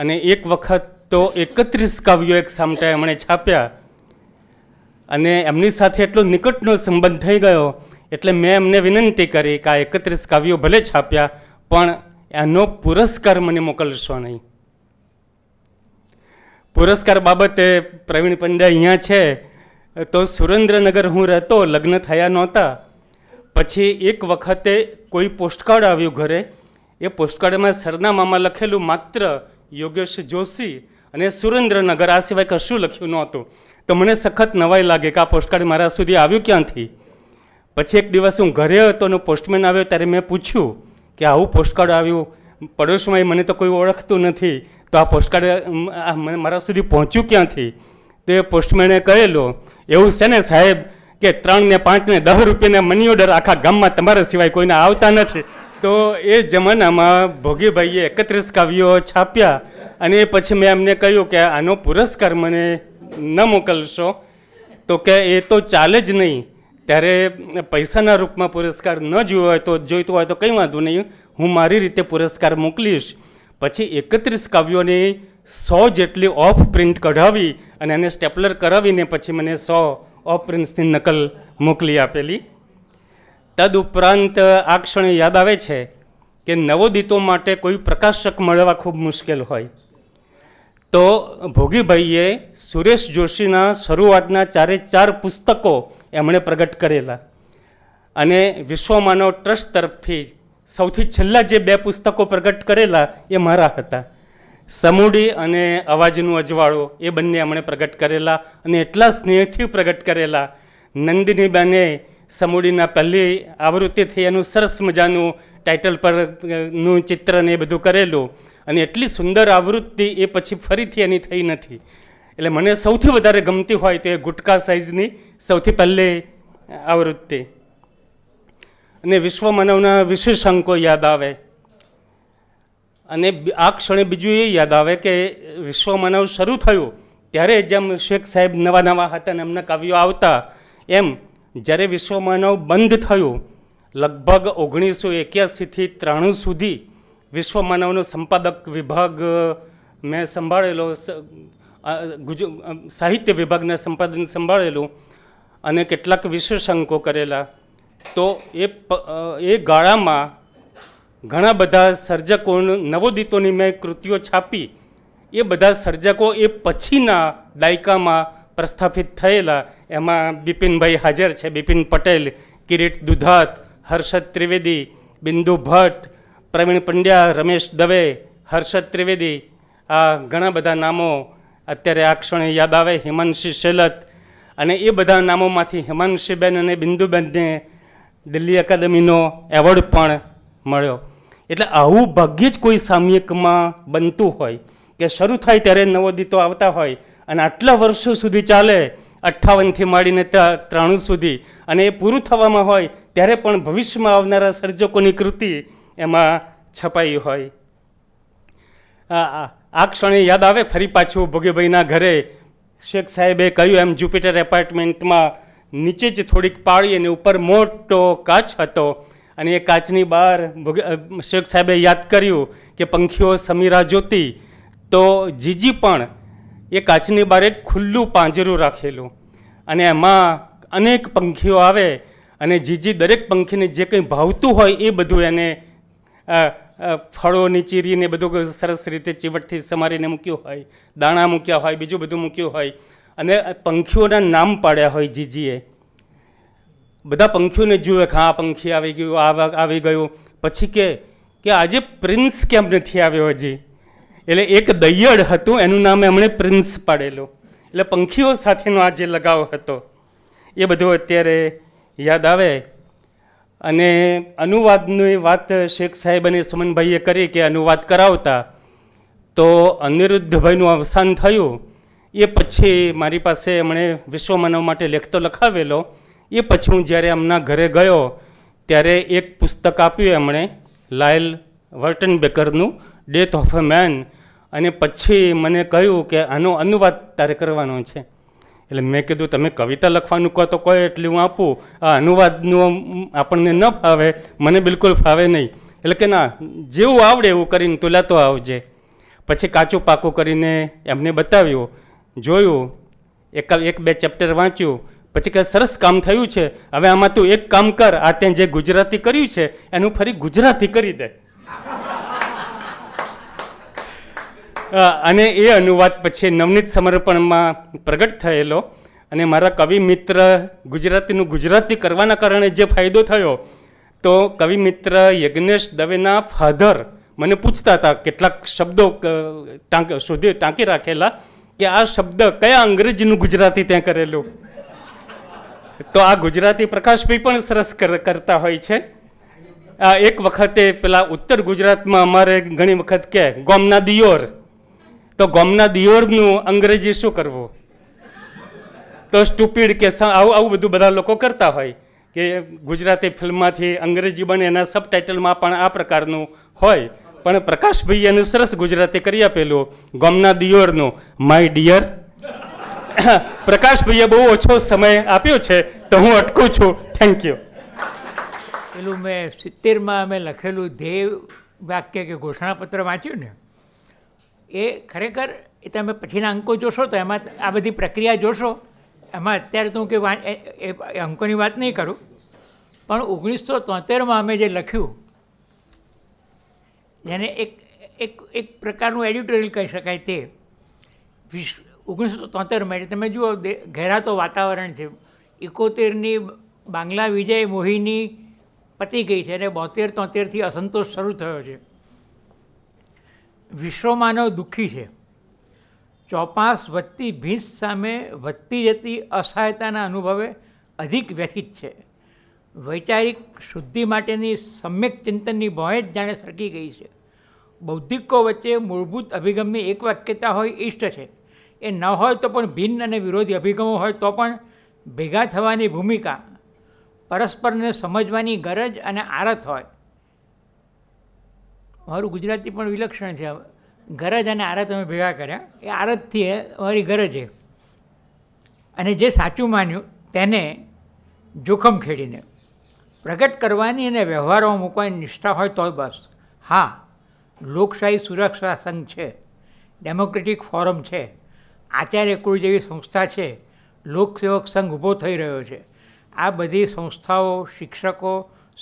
અને એક વખત તો એકત્રીસ કાવ્યો એક સામટા એમણે છાપ્યા અને એમની સાથે એટલો નિકટનો સંબંધ થઈ ગયો એટલે મેં એમને વિનંતી કરી કે આ એકત્રીસ કાવ્યો ભલે છાપ્યા પણ એનો પુરસ્કાર મને મોકલશો નહીં પુરસ્કાર બાબતે પ્રવીણ પંડ્યા અહીંયા છે તો સુરેન્દ્રનગર હું રહેતો લગ્ન થયા નહોતા પછી એક વખતે કોઈ પોસ્ટકાર્ડ આવ્યું ઘરે એ પોસ્ટકાર્ડમાં સરનામામાં લખેલું માત્ર યોગેશ જોશી અને સુરેન્દ્રનગર આ સિવાય કશું લખ્યું નહોતું તો મને સખત નવાઈ લાગે કે આ પોસ્ટકાર્ડ મારા સુધી આવ્યું ક્યાંથી પછી એક દિવસ હું ઘરે હતો અને પોસ્ટમેન આવ્યો ત્યારે મેં પૂછ્યું કે આવું પોસ્ટકાર્ડ આવ્યું પડોશમાં મને તો કોઈ ઓળખતું નથી તો આ પોસ્ટકાર્ડ મારા સુધી પહોંચ્યું ક્યાંથી તો એ પોસ્ટમેને કહેલો એવું છે ને સાહેબ કે ત્રણ ને પાંચ ને દસ રૂપિયાના મની ઓર્ડર આખા ગામમાં તમારા સિવાય કોઈને આવતા નથી તો એ જમાનામાં ભોગીભાઈએ એકત્રીસ કાવ્યો છાપ્યા અને એ પછી મેં એમને કહ્યું કે આનો પુરસ્કાર મને ન મોકલશો તો કે એ તો ચાલે જ નહીં ત્યારે પૈસાના રૂપમાં પુરસ્કાર ન જોયો હોય તો જોઈતો હોય તો કંઈ વાંધો નહીં હું મારી રીતે પુરસ્કાર મોકલીશ પછી એકત્રીસ કાવ્યોની સો જેટલી ઓફ પ્રિન્ટ કઢાવી અને એને સ્ટેપલર કરાવીને પછી મને સો ઓફ પ્રિન્ટ્સની નકલ મોકલી આપેલી તદ ઉપરાંત આ ક્ષણે યાદ આવે છે કે નવોદિતો માટે કોઈ પ્રકાશક મળવા ખૂબ મુશ્કેલ હોય તો ભોગીભાઈએ સુરેશ જોશીના શરૂઆતના ચારે ચાર પુસ્તકો એમણે પ્રગટ કરેલા અને વિશ્વમાનવ ટ્રસ્ટ તરફથી સૌથી છેલ્લા જે બે પુસ્તકો પ્રગટ કરેલા એ મારા હતા સમૂડી અને અવાજનું અજવાળો એ બંને એમણે પ્રગટ કરેલા અને એટલા સ્નેહથી પ્રગટ કરેલા નંદિનીબેને સમૂડીના પહેલી આવૃત્તિ થઈ એનું સરસ મજાનું ટાઇટલ પરનું ચિત્ર ને એ બધું કરેલું અને એટલી સુંદર આવૃત્તિ એ પછી ફરીથી એની થઈ નથી એટલે મને સૌથી વધારે ગમતી હોય તો એ ગુટકા સાઇઝની સૌથી પહેલી આવૃત્તિ અને વિશ્વ માનવના વિશેષાંકો યાદ આવે અને આ ક્ષણે બીજું એ યાદ આવે કે વિશ્વ માનવ શરૂ થયું ત્યારે જેમ શેખ સાહેબ નવા નવા હતા અને એમના કાવ્યો આવતા એમ જ્યારે વિશ્વમાનવ બંધ થયું લગભગ ઓગણીસો એક્યાસીથી ત્રાણું સુધી વિશ્વમાનવનો સંપાદક વિભાગ મેં સંભાળેલો સાહિત્ય વિભાગના સંપાદન સંભાળેલું અને કેટલાક વિશેષાંકો કરેલા તો એ એ ગાળામાં ઘણા બધા સર્જકો નવોદિતોની મેં કૃતિઓ છાપી એ બધા સર્જકો એ પછીના દાયકામાં પ્રસ્થાપિત થયેલા એમાં બિપિનભાઈ હાજર છે બિપિન પટેલ કિરીટ દુધાત હર્ષદ ત્રિવેદી બિંદુ ભટ્ટ પ્રવીણ પંડ્યા રમેશ દવે હર્ષદ ત્રિવેદી આ ઘણા બધા નામો અત્યારે આ ક્ષણે યાદ આવે હિમાંશી શેલત અને એ બધા નામોમાંથી હિમાંશીબેન અને બિંદુબેનને દિલ્હી અકાદમીનો એવોર્ડ પણ મળ્યો એટલે આવું ભાગ્યે જ કોઈ સામયિકમાં બનતું હોય કે શરૂ થાય ત્યારે નવોદિતો આવતા હોય અને આટલા વર્ષો સુધી ચાલે અઠ્ઠાવનથી માંડીને ત્રાણું સુધી અને એ પૂરું થવામાં હોય ત્યારે પણ ભવિષ્યમાં આવનારા સર્જકોની કૃતિ એમાં છપાઈ હોય આ ક્ષણે યાદ આવે ફરી પાછું ભોગેભાઈના ઘરે શેખ સાહેબે કહ્યું એમ જુપિટર એપાર્ટમેન્ટમાં નીચે જ થોડીક પાળી અને ઉપર મોટો કાચ હતો અને એ કાચની બહાર શેખ સાહેબે યાદ કર્યું કે પંખીઓ સમીરા જોતી તો જીજી પણ એ કાચની બહાર એક ખુલ્લું પાંજરું રાખેલું અને એમાં અનેક પંખીઓ આવે અને જીજી દરેક પંખીને જે કંઈ ભાવતું હોય એ બધું એને ફળોની ચીરીને બધું સરસ રીતે ચીવટથી સમારીને મૂક્યું હોય દાણા મૂક્યા હોય બીજું બધું મૂક્યું હોય અને પંખીઓના નામ પાડ્યા હોય જીજીએ બધા પંખીઓને જુએ કે આ પંખી આવી ગયું આવી ગયું પછી કે આજે પ્રિન્સ કેમ નથી આવ્યો હજી એટલે એક દૈયડ હતું એનું નામ એમણે પ્રિન્સ પાડેલું એટલે પંખીઓ સાથેનો આ જે લગાવ હતો એ બધો અત્યારે યાદ આવે અને અનુવાદની વાત શેખ સાહેબ અને સુમનભાઈએ કરી કે અનુવાદ કરાવતા તો અનિરુદ્ધભાઈનું અવસાન થયું એ પછી મારી પાસે એમણે વિશ્વમાનવ માટે લેખતો લખાવેલો એ પછી હું જ્યારે એમના ઘરે ગયો ત્યારે એક પુસ્તક આપ્યું એમણે લાયલ વર્ટન બેકરનું ડેથ ઓફ અ મેન અને પછી મને કહ્યું કે આનો અનુવાદ તારે કરવાનો છે એટલે મેં કીધું તમે કવિતા લખવાનું કહો તો કોઈ એટલે હું આપું આ અનુવાદનું આપણને ન ફાવે મને બિલકુલ ફાવે નહીં એટલે કે ના જેવું આવડે એવું કરીને તું લેતો આવજે પછી કાચું પાકું કરીને એમને બતાવ્યું જોયું એક એક બે ચેપ્ટર વાંચ્યું પછી કે સરસ કામ થયું છે હવે આમાં તું એક કામ કર આ તે જે ગુજરાતી કર્યું છે એનું ફરી ગુજરાતી કરી દે અને એ અનુવાદ પછી નવનીત સમર્પણમાં પ્રગટ થયેલો અને મારા કવિ મિત્ર ગુજરાતીનું ગુજરાતી કરવાના કારણે જે ફાયદો થયો તો કવિ મિત્ર યજ્ઞેશ દવેના ફાધર મને પૂછતા હતા કેટલાક શબ્દો ટાંક શોધી ટાંકી રાખેલા કે આ શબ્દ કયા અંગ્રેજીનું ગુજરાતી ત્યાં કરેલું તો આ ગુજરાતી પ્રકાશભાઈ પણ સરસ કરતા હોય છે એક વખતે પેલા ઉત્તર ગુજરાતમાં અમારે ઘણી વખત કે ગોમના દિયોર તો ગોમના દિયોરનું અંગ્રેજી શું કરવું તો સ્ટુપિડ કે આવું આવું બધું બધા લોકો કરતા હોય કે ગુજરાતી ફિલ્મમાંથી અંગ્રેજી બને એના સબટાઇટલમાં પણ આ પ્રકારનું હોય પણ પ્રકાશભાઈ એને સરસ ગુજરાતી કરી આપેલું ગોમના દિયોરનું માય ડિયર પ્રકાશભાઈએ બહુ ઓછો સમય આપ્યો છે તો હું અટકું છું થેન્ક યુ પેલું મેં સિત્તેરમાં અમે લખેલું ધ્યેય વાક્ય કે ઘોષણાપત્ર વાંચ્યું ને એ ખરેખર એ તમે પછીના અંકો જોશો તો એમાં આ બધી પ્રક્રિયા જોશો એમાં અત્યારે તો હું કે એ અંકોની વાત નહીં કરું પણ ઓગણીસો તોતેરમાં અમે જે લખ્યું જેને એક એક એક પ્રકારનું એડિટોરિયલ કહી શકાય તે વીસ ઓગણીસો તોતેરમાં એટલે તમે જુઓ ઘેરાતો વાતાવરણ છે એકોતેરની બાંગ્લા વિજય મોહિની પતી ગઈ છે અને બોતેર તોતેરથી અસંતોષ શરૂ થયો છે વિશ્વમાનવ દુઃખી છે ચોપાસ વધતી ભીંસ સામે વધતી જતી અસહાયતાના અનુભવે અધિક વ્યથિત છે વૈચારિક શુદ્ધિ માટેની સમ્યક ચિંતનની ભોંય જ જાણે સરકી ગઈ છે બૌદ્ધિકો વચ્ચે મૂળભૂત અભિગમની એક વાક્યતા હોય ઈષ્ટ છે એ ન હોય તો પણ ભિન્ન અને વિરોધી અભિગમો હોય તો પણ ભેગા થવાની ભૂમિકા પરસ્પરને સમજવાની ગરજ અને આરત હોય મારું ગુજરાતી પણ વિલક્ષણ છે ગરજ અને આરત અમે ભેગા કર્યા એ આરતથી અમારી ગરજે અને જે સાચું માન્યું તેને જોખમ ખેડીને પ્રગટ કરવાની અને વ્યવહારોમાં મૂકવાની નિષ્ઠા હોય તોય બસ હા લોકશાહી સુરક્ષા સંઘ છે ડેમોક્રેટિક ફોરમ છે આચાર્ય કુળ જેવી સંસ્થા છે લોકસેવક સંઘ ઊભો થઈ રહ્યો છે આ બધી સંસ્થાઓ શિક્ષકો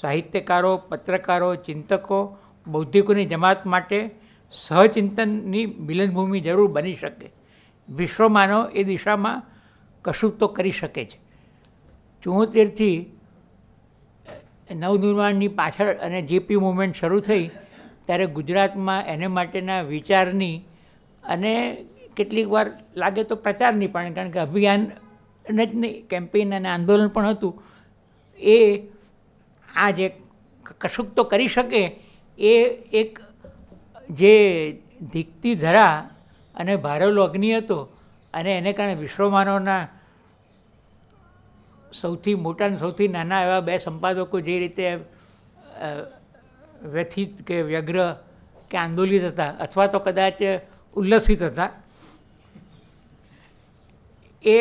સાહિત્યકારો પત્રકારો ચિંતકો બૌદ્ધિકોની જમાત માટે સહચિંતનની મિલનભૂમિ જરૂર બની શકે વિશ્વમાનવ એ દિશામાં કશું તો કરી શકે છે ચુંમોતેરથી નવનિર્માણની પાછળ અને જેપી મુવમેન્ટ શરૂ થઈ ત્યારે ગુજરાતમાં એને માટેના વિચારની અને કેટલીક વાર લાગે તો પ્રચારની પણ કારણ કે અભિયાન જ નહીં કેમ્પેઇન અને આંદોલન પણ હતું એ આજે કશુંક તો કરી શકે એ એક જે ધીકતી ધરા અને ભારવ લોગ્ની હતો અને એને કારણે વિશ્વમાનવના સૌથી મોટા અને સૌથી નાના એવા બે સંપાદકો જે રીતે વ્યથિત કે વ્યગ્ર કે આંદોલિત હતા અથવા તો કદાચ ઉલ્લસિત હતા એ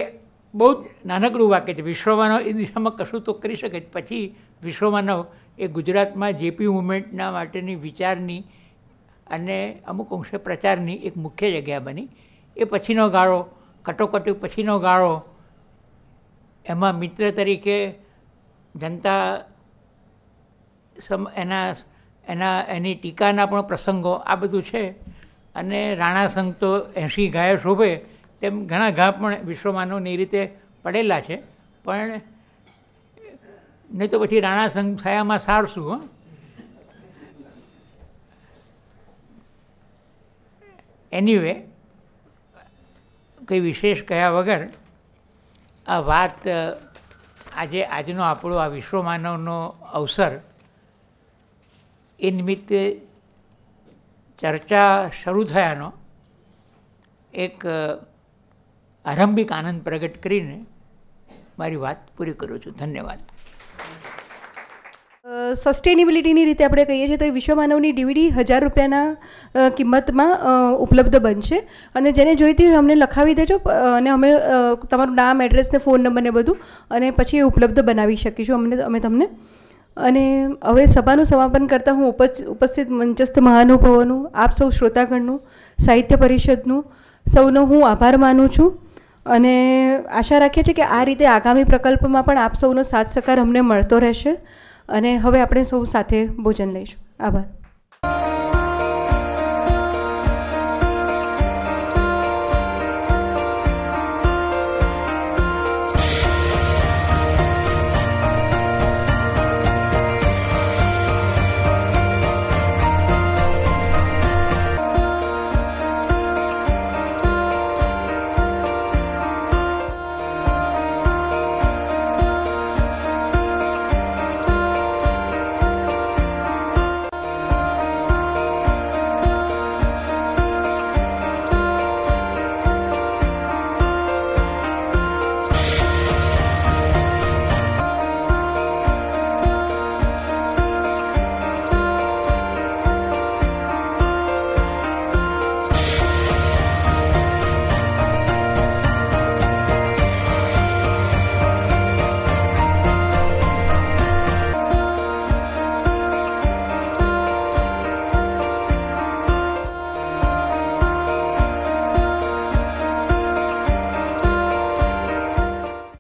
બહુ જ નાનકડું વાક્ય છે વિશ્વમાનવ એ દિશામાં કશું તો કરી શકે પછી વિશ્વમાનવ એ ગુજરાતમાં જેપી મુમેન્ટના માટેની વિચારની અને અમુક અંશે પ્રચારની એક મુખ્ય જગ્યા બની એ પછીનો ગાળો કટોકટી પછીનો ગાળો એમાં મિત્ર તરીકે જનતા સમ એના એના એની ટીકાના પણ પ્રસંગો આ બધું છે અને રાણા સંઘ તો એંશી ગાયો શોભે તેમ ઘણા ઘા પણ વિશ્વમાનવની રીતે પડેલા છે પણ નહીં તો પછી રાણા સંઘ છાયામાં સારશું હો એનીવે કંઈ વિશેષ કહ્યા વગર આ વાત આજે આજનો આપણો આ વિશ્વમાનવનો અવસર એ નિમિત્તે ચર્ચા શરૂ થયાનો એક આરંભિક આનંદ પ્રગટ કરીને મારી વાત પૂરી કરું છું ધન્યવાદ સસ્ટેનેબિલિટીની રીતે આપણે કહીએ છીએ તો એ વિશ્વ માનવની ડીવીડી હજાર રૂપિયાના કિંમતમાં ઉપલબ્ધ બનશે અને જેને જોઈતી હોય અમને લખાવી દેજો અને અમે તમારું નામ એડ્રેસ ને ફોન નંબર ને બધું અને પછી એ ઉપલબ્ધ બનાવી શકીશું અમને અમે તમને અને હવે સભાનું સમાપન કરતાં હું ઉપસ્થિત મંચસ્થ મહાનુભવોનું આપ સૌ શ્રોતાગણનું સાહિત્ય પરિષદનું સૌનો હું આભાર માનું છું અને આશા રાખીએ છીએ કે આ રીતે આગામી પ્રકલ્પમાં પણ આપ સૌનો સાથ સહકાર અમને મળતો રહેશે અને હવે આપણે સૌ સાથે ભોજન લઈશું આભાર